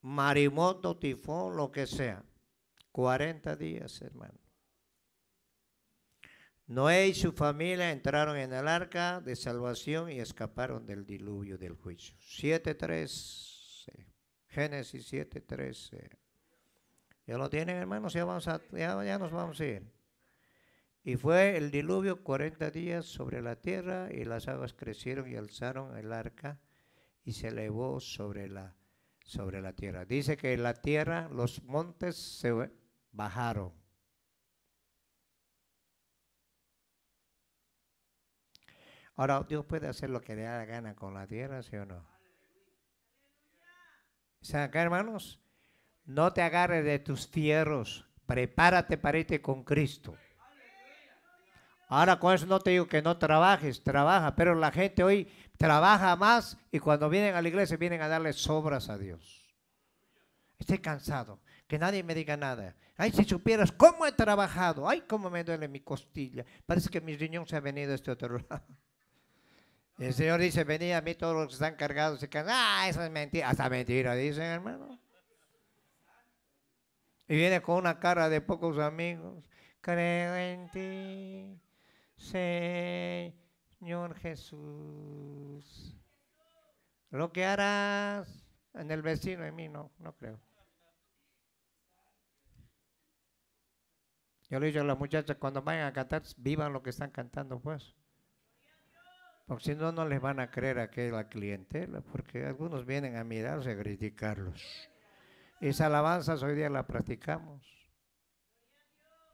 marimoto, tifón, lo que sea. 40 días, hermano. Noé y su familia entraron en el arca de salvación y escaparon del diluvio del juicio. 7.13. Génesis 7.13. ¿Ya lo tienen, hermanos? Ya, vamos nos vamos a ir. Y fue el diluvio 40 días sobre la tierra y las aguas crecieron y alzaron el arca y se elevó sobre la, sobre la tierra. Dice que la tierra, los montes se bajaron. Ahora, Dios puede hacer lo que le da la gana con la tierra, ¿sí o no? ¿Saben acá, hermanos? No te agarres de tus fierros. Prepárate para irte con Cristo. Ahora con eso no te digo que no trabajes, trabaja, pero la gente hoy trabaja más y cuando vienen a la iglesia vienen a darle sobras a Dios. Estoy cansado, que nadie me diga nada. Ay, si supieras cómo he trabajado, ay, cómo me duele mi costilla. Parece que mi riñón se ha venido a este otro lado. El Señor dice, venid a mí todos los que están cargados y que, ah, eso es mentira, hasta mentira, dicen hermano. Y viene con una cara de pocos amigos. Creo en ti, Señor Jesús. Lo que harás en el vecino, en mí no, no creo. Yo le digo a las muchachas, cuando vayan a cantar, vivan lo que están cantando, pues porque si no, no les van a creer a que la clientela, porque algunos vienen a mirarse, a criticarlos. esas alabanzas hoy día las practicamos.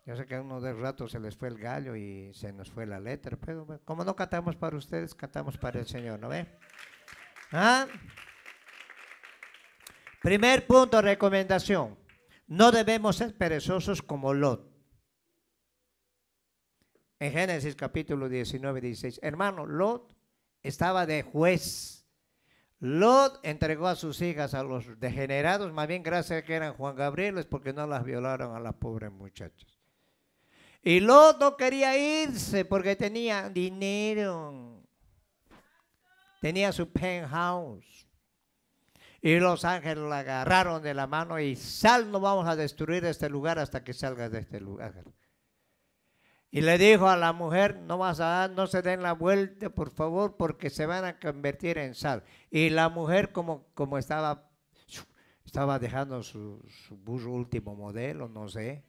Yo sé que a uno de ratos se les fue el gallo y se nos fue la letra, pero como no cantamos para ustedes, cantamos para el Señor, ¿no ve? ¿Ah? Primer punto, recomendación. No debemos ser perezosos como Lot en Génesis capítulo 19, 16. Hermano, Lot estaba de juez. Lot entregó a sus hijas a los degenerados, más bien gracias a que eran Juan es porque no las violaron a las pobres muchachas. Y Lot no quería irse porque tenía dinero. Tenía su penthouse. Y los ángeles la agarraron de la mano y sal, no vamos a destruir este lugar hasta que salgas de este lugar. Y le dijo a la mujer, no vas a no se den la vuelta, por favor, porque se van a convertir en sal. Y la mujer, como, como estaba, estaba dejando su, burro último modelo, no sé,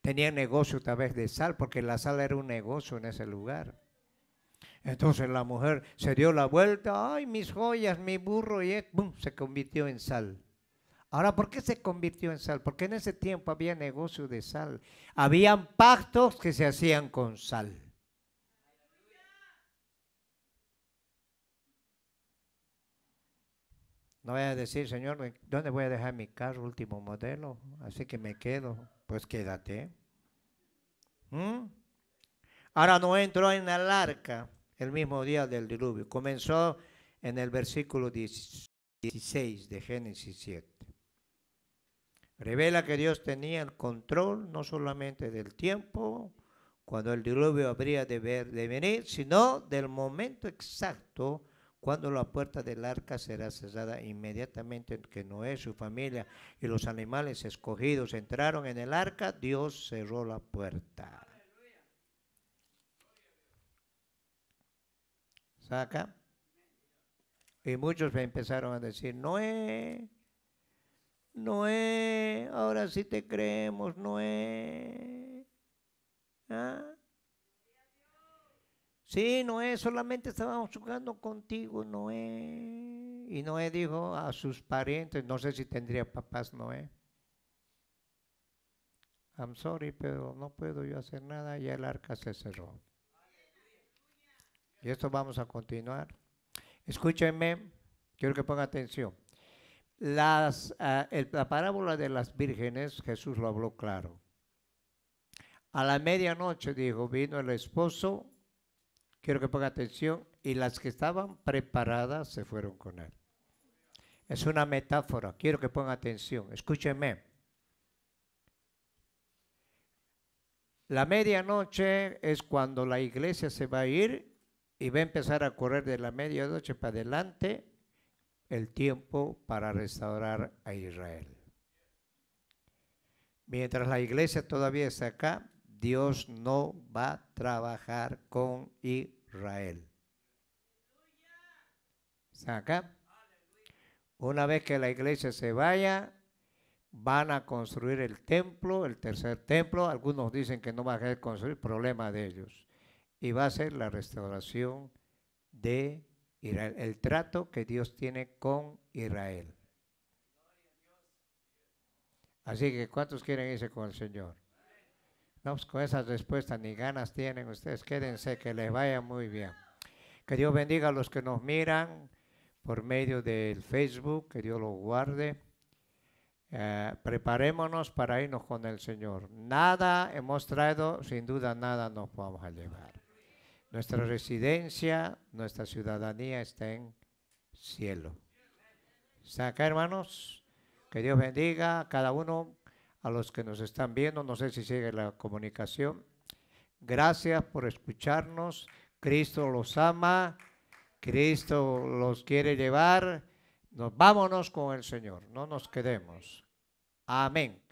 tenía negocio tal vez de sal, porque la sal era un negocio en ese lugar. Entonces la mujer se dio la vuelta, ay, mis joyas, mi burro, y se convirtió en sal. Ahora, ¿por qué se convirtió en sal? Porque en ese tiempo había negocio de sal. Habían pactos que se hacían con sal. No voy a decir, Señor, ¿dónde voy a dejar mi carro último modelo? Así que me quedo. Pues quédate. ¿Mm? Ahora no entró en el arca el mismo día del diluvio. Comenzó en el versículo 16 de Génesis 7. Revela que Dios tenía el control no solamente del tiempo, cuando el diluvio habría de, venir, sino del momento exacto cuando la puerta del arca será cerrada inmediatamente que Noé, su familia y los animales escogidos entraron en el arca, Dios cerró la puerta. Saca. Y muchos empezaron a decir, Noé, Noé, ahora sí te creemos, Noé. ¿Ah? Sí, Noé, solamente estábamos jugando contigo, Noé. Y Noé dijo a sus parientes, no sé si tendría papás Noé. I'm sorry, pero no puedo yo hacer nada, ya el arca se cerró. Y esto vamos a continuar. Escúchenme, quiero que ponga atención. Las, eh, la parábola de las vírgenes, Jesús lo habló claro. A la medianoche, dijo, vino el esposo, quiero que ponga atención, y las que estaban preparadas se fueron con él. Es una metáfora, quiero que ponga atención, escúcheme. La medianoche es cuando la iglesia se va a ir y va a empezar a correr de la medianoche para adelante el tiempo para restaurar a Israel. Mientras la iglesia todavía está acá, Dios no va a trabajar con Israel. ¿Están acá? Una vez que la iglesia se vaya, van a construir el templo, el tercer templo. Algunos dicen que no va a construir, problema de ellos. Y va a ser la restauración de el trato que Dios tiene con Israel. Así que, ¿cuántos quieren irse con el Señor? No, pues con esas respuestas ni ganas tienen ustedes. Quédense, que les vaya muy bien. Que Dios bendiga a los que nos miran por medio del Facebook, que Dios los guarde. Eh, preparémonos para irnos con el Señor. Nada hemos traído, sin duda nada nos vamos a llevar. Nuestra residencia, nuestra ciudadanía está en cielo. Saca, acá, hermanos? Que Dios bendiga a cada uno, a los que nos están viendo. No sé si sigue la comunicación. Gracias por escucharnos. Cristo los ama. Cristo los quiere llevar. vámonos con el Señor. No nos quedemos. Amén.